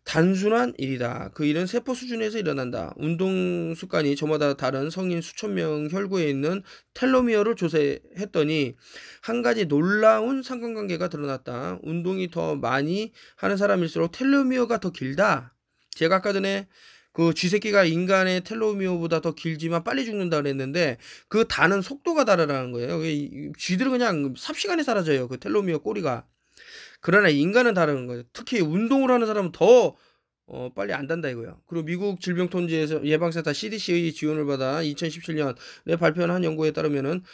단순한 일이다. 그 일은 세포 수준에서 일어난다. 운동 습관이 저마다 다른 성인 수천 명 혈구에 있는 텔로미어를 조사했더니 한 가지 놀라운 상관관계가 드러났다. 운동이 더 많이 하는 사람일수록 텔로미어가 더 길다. 제가 아까 전에 그 쥐새끼가 인간의 텔로미어보다 더 길지만 빨리 죽는다 그랬는데 그 다는 속도가 다르라는 거예요. 쥐들은 그냥 삽시간에 사라져요. 그 텔로미어 꼬리가. 그러나 인간은 다른 거예요. 특히 운동을 하는 사람은 더 어, 빨리 안 단다 이거예요. 그리고 미국 질병통제에서 예방센터 CDC의 지원을 받아 2017년에 발표한 한 연구에 따르면은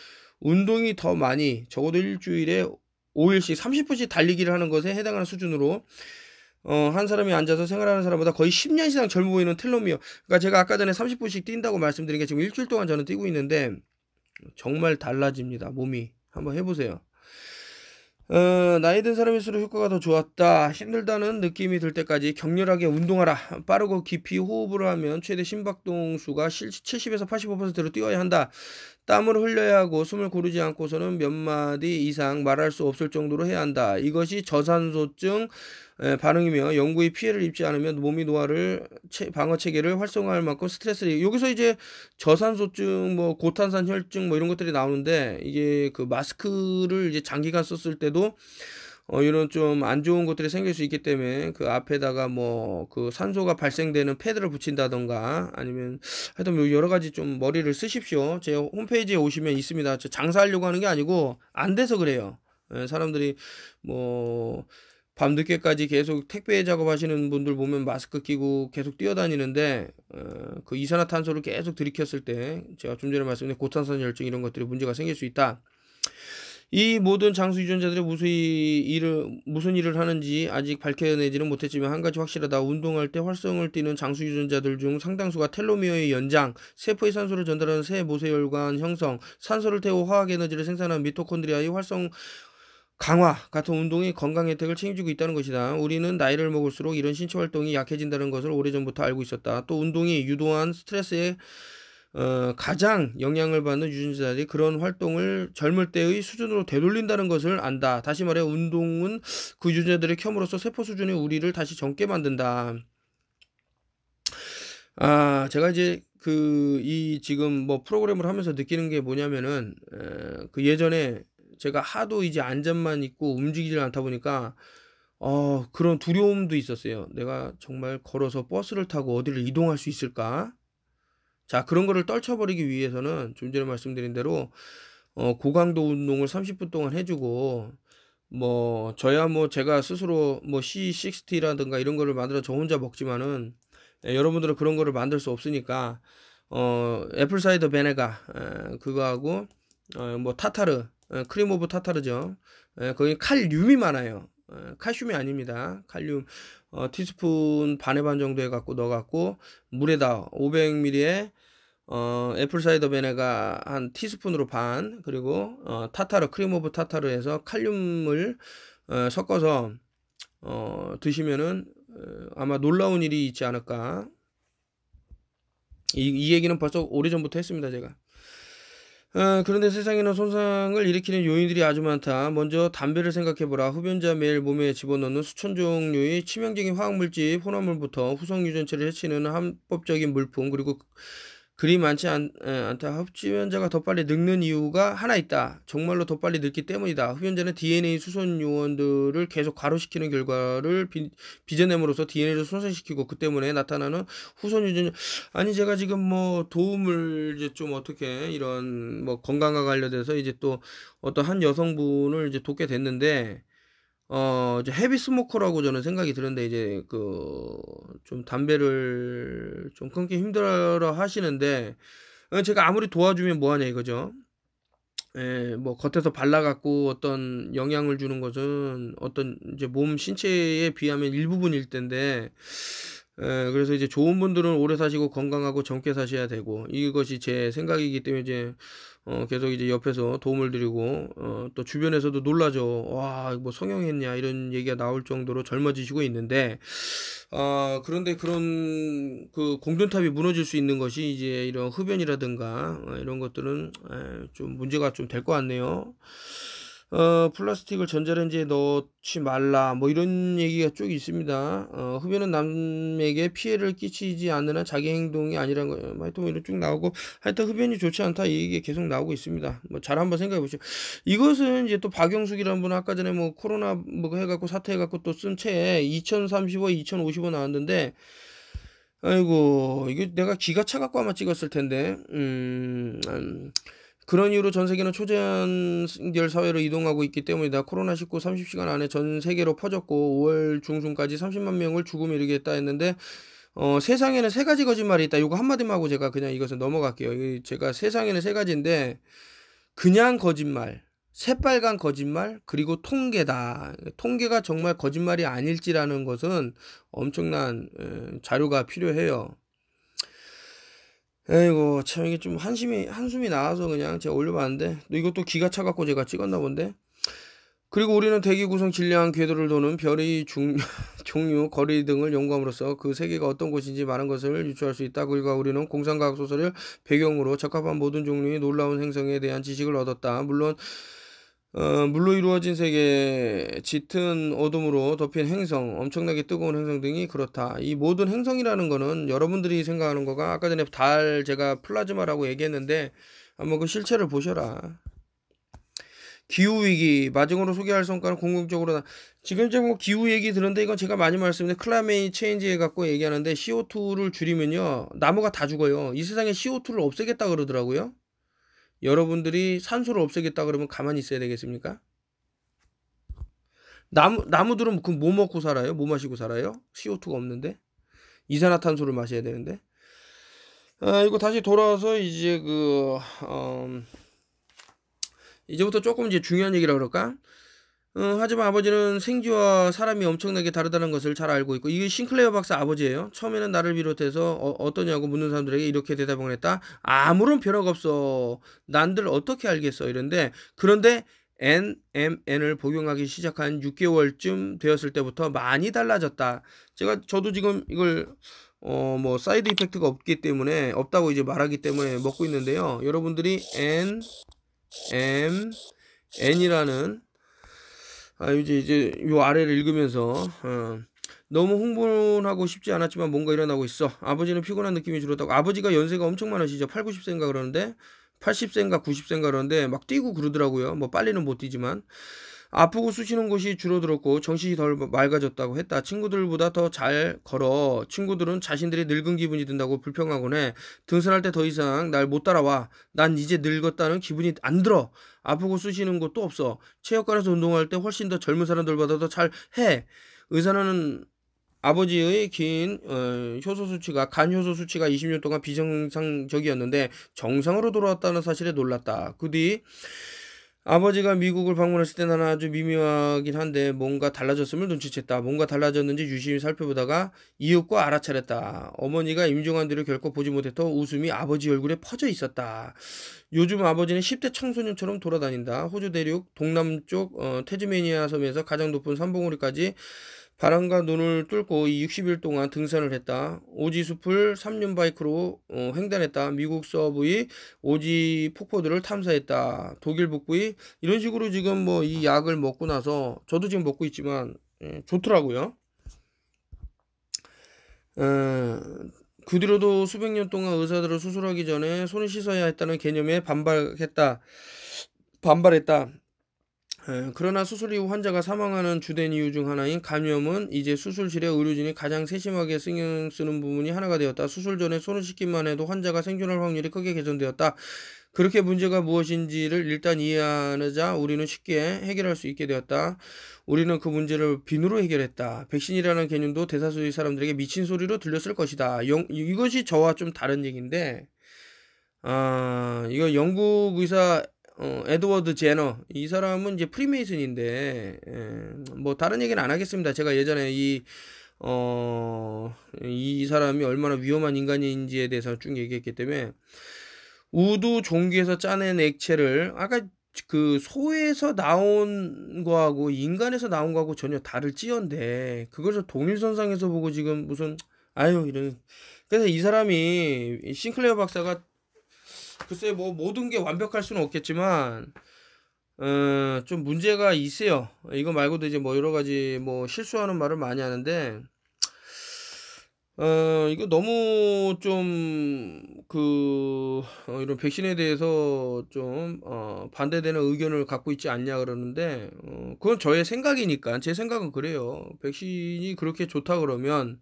운동이 더 많이 적어도 일주일에 5일씩 30분씩 달리기를 하는 것에 해당하는 수준으로 어, 한 사람이 앉아서 생활하는 사람보다 거의 10년 이상 젊어 보이는 텔로미어. 그러니까 제가 아까 전에 30분씩 뛴다고 말씀드린 게 지금 일주일 동안 저는 뛰고 있는데 정말 달라집니다. 몸이. 한번 해보세요. 어, 나이 든 사람일수록 효과가 더 좋았다. 힘들다는 느낌이 들 때까지 격렬하게 운동하라. 빠르고 깊이 호흡을 하면 최대 심박동수가 70에서 85%로 뛰어야 한다. 땀을 흘려야 하고 숨을 고르지 않고서는 몇 마디 이상 말할 수 없을 정도로 해야 한다. 이것이 저산소증 반응이며 영구히 피해를 입지 않으면 몸이 노화를 방어 체계를 활성화할 만큼 스트레스를 여기서 이제 저산소증 뭐 고탄산 혈증 뭐 이런 것들이 나오는데 이게 그 마스크를 이제 장기간 썼을 때도 어, 이런 좀 안 좋은 것들이 생길 수 있기 때문에 그 앞에다가 뭐 그 산소가 발생되는 패드를 붙인다던가 아니면 하여튼 뭐 여러 가지 좀 머리를 쓰십시오. 제 홈페이지에 오시면 있습니다. 저 장사하려고 하는 게 아니고 안 돼서 그래요. 예, 사람들이 뭐 밤늦게까지 계속 택배 작업하시는 분들 보면 마스크 끼고 계속 뛰어다니는데 어, 그 이산화탄소를 계속 들이켰을 때 제가 좀 전에 말씀드린 고탄산 열증 이런 것들이 문제가 생길 수 있다. 이 모든 장수 유전자들이 무슨 일을, 무슨 일을 하는지 아직 밝혀내지는 못했지만 한 가지 확실하다. 운동할 때 활성을 띠는 장수 유전자들 중 상당수가 텔로미어의 연장, 세포의 산소를 전달하는 새 모세혈관 형성, 산소를 태워 화학에너지를 생산하는 미토콘드리아의 활성 강화 같은 운동이 건강 혜택을 책임지고 있다는 것이다. 우리는 나이를 먹을수록 이런 신체 활동이 약해진다는 것을 오래전부터 알고 있었다. 또 운동이 유도한 스트레스에 어, 가장 영향을 받는 유전자들이 그런 활동을 젊을 때의 수준으로 되돌린다는 것을 안다. 다시 말해 운동은 그 유전자들을 켬으로써 세포 수준의 우리를 다시 젊게 만든다. 아, 제가 이제 그 이 지금 뭐 프로그램을 하면서 느끼는 게 뭐냐면은 에, 그 예전에 제가 하도 이제 안전만 있고 움직이질 않다 보니까 어, 그런 두려움도 있었어요. 내가 정말 걸어서 버스를 타고 어디를 이동할 수 있을까? 자, 그런 거를 떨쳐버리기 위해서는 좀 전에 말씀드린 대로 어, 고강도 운동을 30분 동안 해주고 뭐 저야 뭐 제가 스스로 뭐 C60라든가 이런 거를 만들어 저 혼자 먹지만은 예, 여러분들은 그런 거를 만들 수 없으니까 어 애플 사이더 베네가 에, 그거하고 어, 뭐 타타르 예, 크림 오브 타타르죠. 에, 예, 거기 칼륨이 많아요. 어, 칼슘이 아닙니다. 칼륨 어, 티스푼 반에반 정도 해갖고 넣어갖고 물에다 500ml에 어, 애플 사이더 베네가 한 티스푼으로 반 그리고 어, 타타르 크림 오브 타타르 해서 칼륨을 어, 섞어서 어, 드시면은 어, 아마 놀라운 일이 있지 않을까 이, 이 얘기는 벌써 오래전부터 했습니다 제가 어, 그런데 세상에는 손상을 일으키는 요인들이 아주 많다. 먼저 담배를 생각해보라. 흡연자 매일 몸에 집어넣는 수천 종류의 치명적인 화학물질, 혼합물부터 후성 유전체를 해치는 합법적인 물품, 그리고 그리 많지 않, 않다 흡수면자가 더 빨리 늙는 이유가 하나 있다. 정말로 더 빨리 늙기 때문이다. 흡연자는 DNA 수선 요원들을 계속 과로시키는 결과를 비, 빚어냄으로써 DNA를 손상시키고 그 때문에 나타나는 후손 유전 아니 제가 지금 뭐 도움을 이제 좀 어떻게 이런 뭐 건강과 관련돼서 이제 또 어떤 한 여성분을 이제 돕게 됐는데 어, 이제 헤비 스모커라고 저는 생각이 드는데, 이제, 그, 좀 담배를 좀 끊기 힘들어 하시는데, 어, 제가 아무리 도와주면 뭐하냐 이거죠. 예, 뭐, 겉에서 발라갖고 어떤 영향을 주는 것은 어떤 이제 몸 신체에 비하면 일부분일 텐데, 예, 그래서 이제 좋은 분들은 오래 사시고 건강하고 젊게 사셔야 되고, 이것이 제 생각이기 때문에 이제, 어, 계속 이제 옆에서 도움을 드리고 어, 또 주변에서도 놀라죠. 와, 뭐 성형했냐 이런 얘기가 나올 정도로 젊어지시고 있는데 어, 그런데 그런 그공전탑이 무너질 수 있는 것이 이제 이런 흡연이라든가 어, 이런 것들은 에, 좀 문제가 좀 될 것 같네요. 어, 플라스틱을 전자레인지에 넣지 말라 뭐 이런 얘기가 쭉 있습니다. 어, 흡연은 남에게 피해를 끼치지 않는 한 자기 행동이 아니란 거예요. 뭐 하여튼 뭐 이런 쭉 나오고 하여튼 흡연이 좋지 않다 이 얘기 계속 나오고 있습니다. 뭐 잘 한번 생각해 보시죠. 이것은 이제 또 박영숙이라는 분 아까 전에 뭐 코로나 뭐 해갖고 사퇴해갖고 또 쓴채에2 0 3 5 2 0 5 5 나왔는데 아이고 이게 내가 기가 차갖고 아마 찍었을 텐데 음. 음. 그런 이유로 전 세계는 초자연결 사회로 이동하고 있기 때문이다. 코로나19 30시간 안에 전 세계로 퍼졌고 5월 중순까지 30만 명을 죽음에 이르게했다 했는데 어, 세상에는 세 가지 거짓말이 있다. 이거 한마디만 하고 제가 그냥 이것을 넘어갈게요. 제가 세상에는 세 가지인데 그냥 거짓말, 새빨간 거짓말, 그리고 통계다. 통계가 정말 거짓말이 아닐지라는 것은 엄청난 자료가 필요해요. 에이고 참 이게 좀 한심이 한숨이 나와서 그냥 제가 올려봤는데 이것도 기가 차갖고 제가 찍었나 본데 그리고 우리는 대기 구성 질량 궤도를 도는 별의 중, 종류 거리 등을 연구함으로써 그 세계가 어떤 곳인지 많은 것을 유추할 수 있다. 그리고 우리는 공상과학 소설을 배경으로 적합한 모든 종류의 놀라운 행성에 대한 지식을 얻었다. 물론 어, 물로 이루어진 세계, 짙은 어둠으로 덮인 행성, 엄청나게 뜨거운 행성 등이 그렇다. 이 모든 행성이라는 거는 여러분들이 생각하는 거가 아까 전에 달 제가 플라즈마라고 얘기했는데 한번 그 실체를 보셔라. 기후위기, 마지막으로 소개할 성과는 공격적으로 나... 지금 이제 뭐 기후 얘기 들었는데 이건 제가 많이 말씀드린 클라메이 체인지에 갖고 얘기하는데 CO2를 줄이면요. 나무가 다 죽어요. 이 세상에 CO2를 없애겠다 그러더라고요. 여러분들이 산소를 없애겠다 그러면 가만히 있어야 되겠습니까? 나무, 나무들은 그뭐 먹고 살아요? 뭐 마시고 살아요? CO2가 없는데? 이산화탄소를 마셔야 되는데? 아, 이거 다시 돌아와서 이제 그, 어, 음, 이제부터 조금 이제 중요한 얘기라 그럴까? 음, 하지만 아버지는 생쥐와 사람이 엄청나게 다르다는 것을 잘 알고 있고 이게 싱클레어 박사 아버지예요. 처음에는 나를 비롯해서 어, 떠냐고 묻는 사람들에게 이렇게 대답을 했다. 아무런 변화가 없어. 난들 어떻게 알겠어. 이런데 그런데 NMN을 복용하기 시작한 6개월쯤 되었을 때부터 많이 달라졌다. 제가 저도 지금 이걸 어 뭐 사이드 이펙트가 없기 때문에 없다고 이제 말하기 때문에 먹고 있는데요. 여러분들이 N M N이라는 아, 이제 이제 요 아래를 읽으면서 어, 너무 흥분하고 싶지 않았지만 뭔가 일어나고 있어. 아버지는 피곤한 느낌이 들었다고 아버지가 연세가 엄청 많으시죠. 8, 90세인가 그러는데 80세인가 90세인가 그러는데 막 뛰고 그러더라고요. 뭐 빨리는 못 뛰지만 아프고 쑤시는 곳이 줄어들었고 정신이 덜 맑아졌다고 했다. 친구들보다 더 잘 걸어. 친구들은 자신들이 늙은 기분이 든다고 불평하곤 해. 등산할 때 더 이상 날 못 따라와. 난 이제 늙었다는 기분이 안 들어. 아프고 쑤시는 곳도 없어. 체육관에서 운동할 때 훨씬 더 젊은 사람들보다 더 잘 해. 의사는 아버지의 긴 어, 효소 수치가 간 효소 수치가 20년 동안 비정상적이었는데 정상으로 돌아왔다는 사실에 놀랐다. 그뒤 아버지가 미국을 방문했을 때 나는 아주 미묘하긴 한데 뭔가 달라졌음을 눈치챘다. 뭔가 달라졌는지 유심히 살펴보다가 이윽과 알아차렸다. 어머니가 임종한 뒤를 결코 보지 못했던 웃음이 아버지 얼굴에 퍼져 있었다. 요즘 아버지는 10대 청소년처럼 돌아다닌다. 호주 대륙 동남쪽 어, 테즈메니아 섬에서 가장 높은 산봉우리까지 바람과 눈을 뚫고 60일 동안 등산을 했다. 오지 숲을 3륜 바이크로 어, 횡단했다. 미국 서부의 오지 폭포들을 탐사했다. 독일 북부의 이런 식으로 지금 뭐 이 약을 먹고 나서 저도 지금 먹고 있지만 예, 좋더라고요. 어, 그 뒤로도 수백 년 동안 의사들을 수술하기 전에 손을 씻어야 했다는 개념에 반발했다. 반발했다. 예, 그러나 수술 이후 환자가 사망하는 주된 이유 중 하나인 감염은 이제 수술실에 의료진이 가장 세심하게 신경 쓰는 부분이 하나가 되었다. 수술 전에 손을 씻기만 해도 환자가 생존할 확률이 크게 개선되었다. 그렇게 문제가 무엇인지를 일단 이해하자 우리는 쉽게 해결할 수 있게 되었다. 우리는 그 문제를 비누로 해결했다. 백신이라는 개념도 대사수의 사람들에게 미친 소리로 들렸을 것이다. 영, 이것이 저와 좀 다른 얘기인데, 아, 이거 영국 의사 어, 에드워드 제너 이 사람은 이제 프리메이슨인데 예, 뭐 다른 얘기는 안 하겠습니다. 제가 예전에 이 어, 이 사람이 얼마나 위험한 인간인지에 대해서 쭉 얘기했기 때문에 우두 종기에서 짜낸 액체를 아까 그 소에서 나온 거하고 인간에서 나온 거하고 전혀 다를지언데그것을 동일선상에서 보고 지금 무슨 아유 이런 그래서 이 사람이 싱클레어 박사가 글쎄 뭐 모든 게 완벽할 수는 없겠지만 어, 좀 문제가 있어요. 이거 말고도 이제 뭐 여러 가지 뭐 실수하는 말을 많이 하는데 어, 이거 너무 좀, 그, 어, 이런 백신에 대해서 좀, 어, 반대되는 의견을 갖고 있지 않냐 그러는데, 어, 그건 저의 생각이니까, 제 생각은 그래요. 백신이 그렇게 좋다 그러면,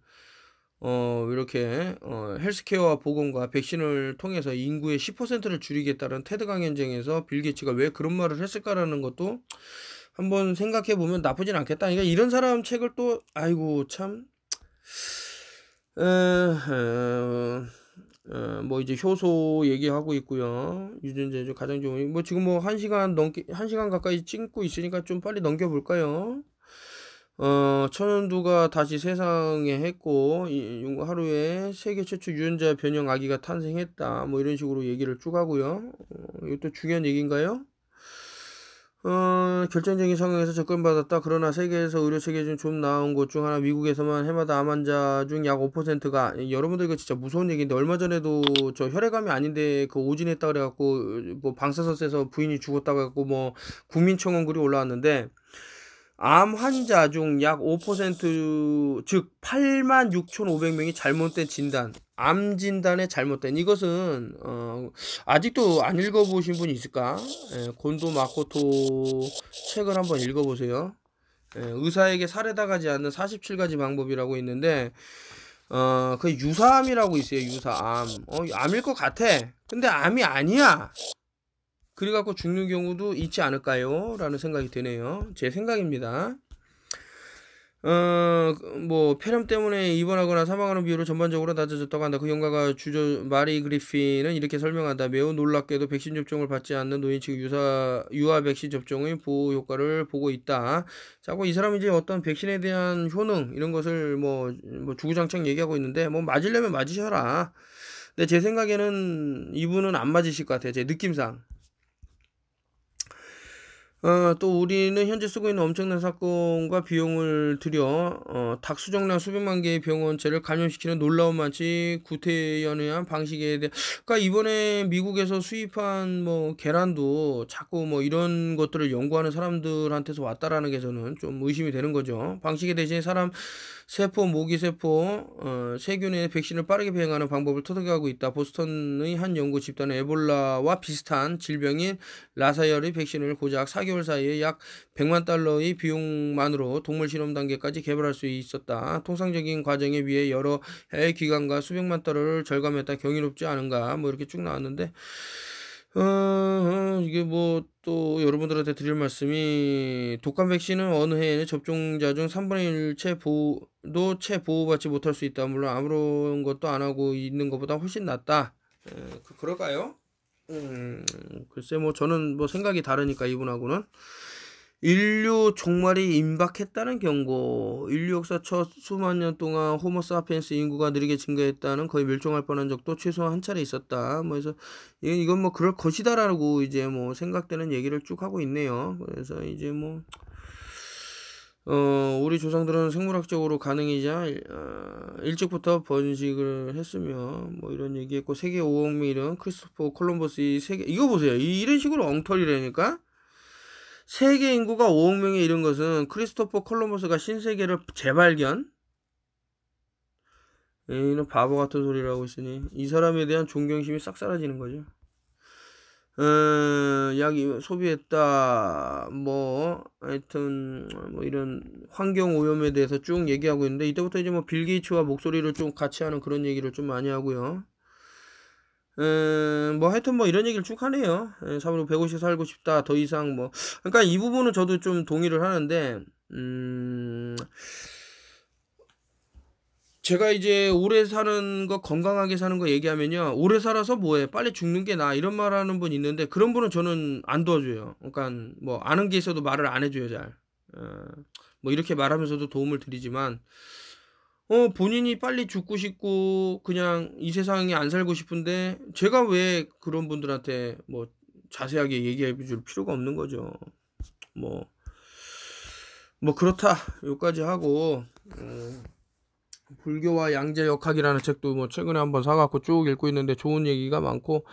어, 이렇게 어, 헬스케어와 보건과 백신을 통해서 인구의 10%를 줄이겠다는 테드 강연장에서빌 게이츠가 왜 그런 말을 했을까라는 것도 한번 생각해 보면 나쁘진 않겠다. 그러니까 이런 사람 책을 또 아이고 참. 에, 에, 어, 뭐 이제 효소 얘기하고 있고요. 유전자 가장 좋은 뭐 지금 뭐한 시간 넘게 한 시간 가까이 찍고 있으니까 좀 빨리 넘겨볼까요? 어, 천연두가 다시 세상에 했고 하루에 세계 최초 유전자 변형 아기가 탄생했다. 뭐 이런 식으로 얘기를 쭉 하고요. 어, 이것도 중요한 얘기인가요? 어, 결정적인 상황에서 접근받았다. 그러나 세계에서 의료 체계 중 좀 나은 곳중 하나 미국에서만 해마다 암 환자 중 약 5%가 여러분들 이거 진짜 무서운 얘기인데 얼마 전에도 저 혈액암이 아닌데 그 오진했다 그래갖고 뭐 방사선 쐬서 부인이 죽었다 그래갖고 뭐 국민청원 글이 올라왔는데 암 환자 중 약 5%즉 8만 6,500명이 잘못된 진단, 암 진단에 잘못된 이것은 어, 아직도 안 읽어보신 분 있을까? 예, 곤도 마코토 책을 한번 읽어보세요. 예, 의사에게 사례다가지 않는 47가지 방법이라고 있는데 어, 그 유사암이라고 있어요. 유사암. 어, 암일 것 같아. 근데 암이 아니야. 그리갖고 죽는 경우도 있지 않을까요? 라는 생각이 드네요. 제 생각입니다. 어, 뭐, 폐렴 때문에 입원하거나 사망하는 비율을 전반적으로 낮아졌다고 한다. 그 연가가 주저, 마리 그리핀은 이렇게 설명한다. 매우 놀랍게도 백신 접종을 받지 않는 노인 층 유사, 유아 백신 접종의 보호 효과를 보고 있다. 자, 고이 사람이 이제 어떤 백신에 대한 효능, 이런 것을 뭐, 뭐, 주구장창 얘기하고 있는데, 뭐, 맞으려면 맞으셔라. 근데 제 생각에는 이분은 안 맞으실 것 같아요. 제 느낌상. 어, 또 우리는 현재 쓰고 있는 엄청난 사건과 비용을 들여 어, 닭 수정량 수백만 개의 병원체를 감염시키는 놀라운 마치 구태연의한 방식에 대해 그러니까 이번에 미국에서 수입한 뭐 계란도 자꾸 뭐 이런 것들을 연구하는 사람들한테서 왔다라는 게 저는 좀 의심이 되는 거죠. 방식에 대신 사람 세포, 모기세포, 어, 세균의 백신을 빠르게 배행하는 방법을 터득하고 있다. 보스턴의 한 연구 집단은 에볼라와 비슷한 질병인 라사열의 백신을 고작 4개월 사이에 약 100만 달러의 비용만으로 동물 실험 단계까지 개발할 수 있었다. 통상적인 과정에 비해 여러 해외 기관과 수백만 달러를 절감했다. 경이롭지 않은가? 뭐 이렇게 쭉 나왔는데 어, 이게 뭐 또 여러분들한테 드릴 말씀이 독감 백신은 어느 해에는 접종자 중 3분의 1 채 보호도 채 보호받지 못할 수 있다. 물론 아무런 것도 안 하고 있는 것보다 훨씬 낫다. 에, 그, 그럴까요? 음, 글쎄 뭐 저는 뭐 생각이 다르니까 이분하고는 인류 종말이 임박했다는 경고. 인류 역사 첫 수만 년 동안 호모사피엔스 인구가 느리게 증가했다는 거의 멸종할 뻔한 적도 최소한 한 차례 있었다. 뭐 해서 이건, 뭐 그럴 것이다라고 이제 뭐 생각되는 얘기를 쭉 하고 있네요. 그래서 이제 뭐 어, 우리 조상들은 생물학적으로 가능이자 어, 일찍부터 번식을 했으며 뭐 이런 얘기했고 세계 5억 명이런 크리스토퍼 콜럼버스 이 세계 이거 보세요. 이, 이런 식으로 엉터리라니까. 세계 인구가 5억 명에 이른 것은 크리스토퍼 콜럼버스가 신세계를 재발견? 이는 바보 같은 소리를하고 있으니 이 사람에 대한 존경심이 싹 사라지는 거죠. 음, 약 소비했다 뭐 하여튼 뭐 이런 환경 오염에 대해서 쭉 얘기하고 있는데 이때부터 이제 뭐 빌 게이츠와 목소리를 좀 같이 하는 그런 얘기를 좀 많이 하고요. 음, 뭐 하여튼 뭐 이런 얘기를 쭉 하네요. 예, 사부로 150 살고 싶다. 더 이상 뭐. 그러니까 이 부분은 저도 좀 동의를 하는데, 음, 제가 이제 오래 사는 거 건강하게 사는 거 얘기하면요. 오래 살아서 뭐해? 빨리 죽는 게 나아. 이런 말 하는 분 있는데 그런 분은 저는 안 도와줘요. 그러니까 뭐 아는 게 있어도 말을 안 해줘요, 잘. 어, 뭐 이렇게 말하면서도 도움을 드리지만 어, 본인이 빨리 죽고 싶고, 그냥 이 세상에 안 살고 싶은데, 제가 왜 그런 분들한테 뭐, 자세하게 얘기해 줄 필요가 없는 거죠. 뭐, 뭐, 그렇다. 여기까지 하고, 음, 불교와 양재 역학이라는 책도 뭐, 최근에 한번 사갖고 쭉 읽고 있는데 좋은 얘기가 많고,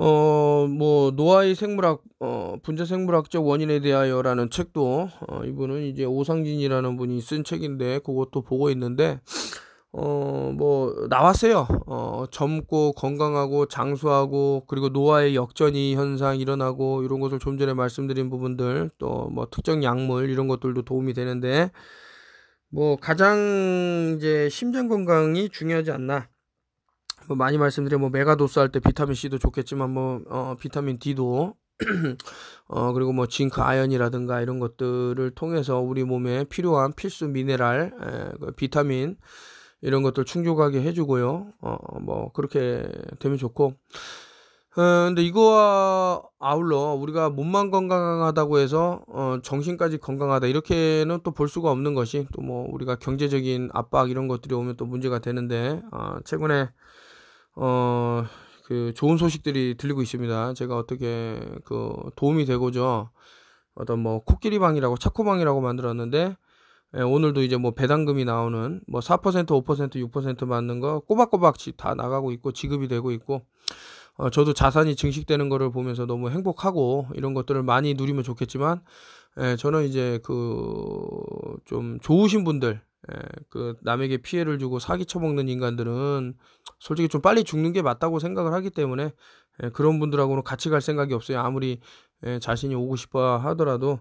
어, 뭐, 노아의 생물학, 어, 분자생물학적 원인에 대하여라는 책도, 어, 이분은 이제 오상진이라는 분이 쓴 책인데, 그것도 보고 있는데, 어, 뭐, 나왔어요. 어, 젊고 건강하고 장수하고, 그리고 노아의 역전이 현상 일어나고, 이런 것을 좀 전에 말씀드린 부분들, 또 뭐, 특정 약물, 이런 것들도 도움이 되는데, 뭐, 가장 이제 심장 건강이 중요하지 않나. 뭐 많이 말씀드린 뭐 메가도스 할 때 비타민 C도 좋겠지만 뭐 어, 비타민 D도 어, 그리고 뭐 징크 아연이라든가 이런 것들을 통해서 우리 몸에 필요한 필수 미네랄, 에, 그 비타민 이런 것들 충족하게 해주고요. 어, 뭐 그렇게 되면 좋고. 에, 어, 근데 이거와 아울러 우리가 몸만 건강하다고 해서 어, 정신까지 건강하다 이렇게는 또 볼 수가 없는 것이 또 뭐 우리가 경제적인 압박 이런 것들이 오면 또 문제가 되는데 어, 최근에 어, 그 좋은 소식들이 들리고 있습니다. 제가 어떻게 그 도움이 되고죠. 어떤 뭐 코끼리방이라고 차코방이라고 만들었는데 예, 오늘도 이제 뭐 배당금이 나오는 뭐 4%, 5%, 6% 맞는 거 꼬박꼬박 다 나가고 있고 지급이 되고 있고 어, 저도 자산이 증식되는 거를 보면서 너무 행복하고 이런 것들을 많이 누리면 좋겠지만 예, 저는 이제 그 좀 좋으신 분들 예, 그 남에게 피해를 주고 사기 쳐먹는 인간들은 솔직히 좀 빨리 죽는 게 맞다고 생각을 하기 때문에 예, 그런 분들하고는 같이 갈 생각이 없어요. 아무리 예, 자신이 오고 싶어 하더라도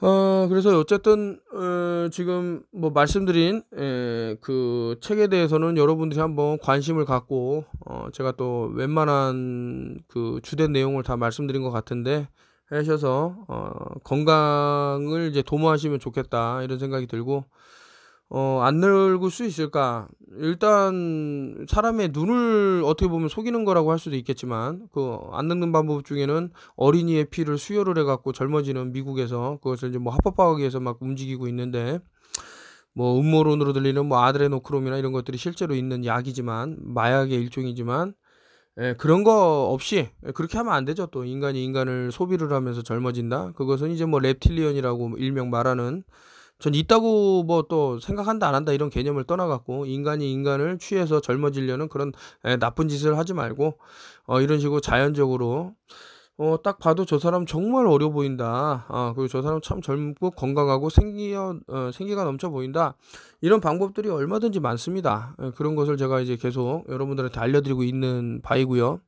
어, 그래서 어쨌든 어, 지금 뭐 말씀드린 에, 예, 그 책에 대해서는 여러분들이 한번 관심을 갖고 어, 제가 또 웬만한 그 주된 내용을 다 말씀드린 것 같은데 하셔서 어, 건강을 이제 도모하시면 좋겠다 이런 생각이 들고 어, 안 늙을 수 있을까? 일단 사람의 눈을 어떻게 보면 속이는 거라고 할 수도 있겠지만 그안 늙는 방법 중에는 어린이의 피를 수혈을 해 갖고 젊어지는 미국에서 그것을 이제 뭐 합법화하기 위해서 막 움직이고 있는데 뭐 음모론으로 들리는 뭐 아드레노크롬이나 이런 것들이 실제로 있는 약이지만 마약의 일종이지만 예, 그런 거 없이 예, 그렇게 하면 안 되죠. 또 인간이 인간을 소비를 하면서 젊어진다. 그것은 이제 뭐 랩틸리언이라고 일명 말하는 전 있다고 뭐 또 생각한다 안 한다 이런 개념을 떠나갖고 인간이 인간을 취해서 젊어지려는 그런 에, 예, 나쁜 짓을 하지 말고 어, 이런 식으로 자연적으로 어, 딱 봐도 저 사람 정말 어려 보인다. 아, 그리고 저 사람 참 젊고 건강하고 생기, 어, 어, 생기가 넘쳐 보인다. 이런 방법들이 얼마든지 많습니다. 예, 그런 것을 제가 이제 계속 여러분들한테 알려드리고 있는 바이고요.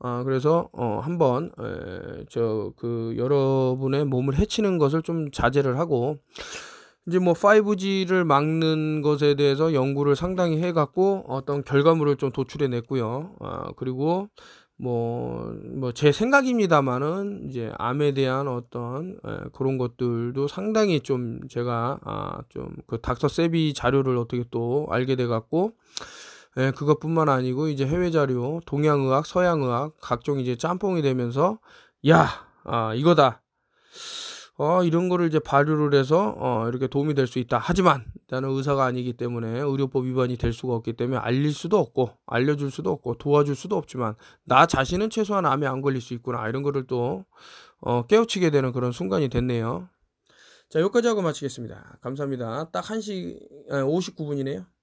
아, 그래서, 어, 한번, 에, 저, 그, 여러분의 몸을 해치는 것을 좀 자제를 하고, 이제 뭐 5G를 막는 것에 대해서 연구를 상당히 해갖고 어떤 결과물을 좀 도출해냈고요. 아, 그리고 뭐, 뭐, 제 생각입니다만은, 이제, 암에 대한 어떤, 에, 예, 그런 것들도 상당히 좀 제가, 아, 좀, 그 닥터 세비 자료를 어떻게 또 알게 돼갖고, 예, 그것뿐만 아니고, 이제 해외 자료, 동양의학, 서양의학, 각종 이제 짬뽕이 되면서, 야, 아, 이거다. 어, 이런 거를 이제 발효를 해서, 어, 이렇게 도움이 될 수 있다. 하지만, 나는 의사가 아니기 때문에 의료법 위반이 될 수가 없기 때문에 알릴 수도 없고 알려줄 수도 없고 도와줄 수도 없지만 나 자신은 최소한 암에 안 걸릴 수 있구나 이런 거를 또 어, 깨우치게 되는 그런 순간이 됐네요. 자 여기까지 하고 마치겠습니다. 감사합니다. 딱 1시 59분이네요. 아,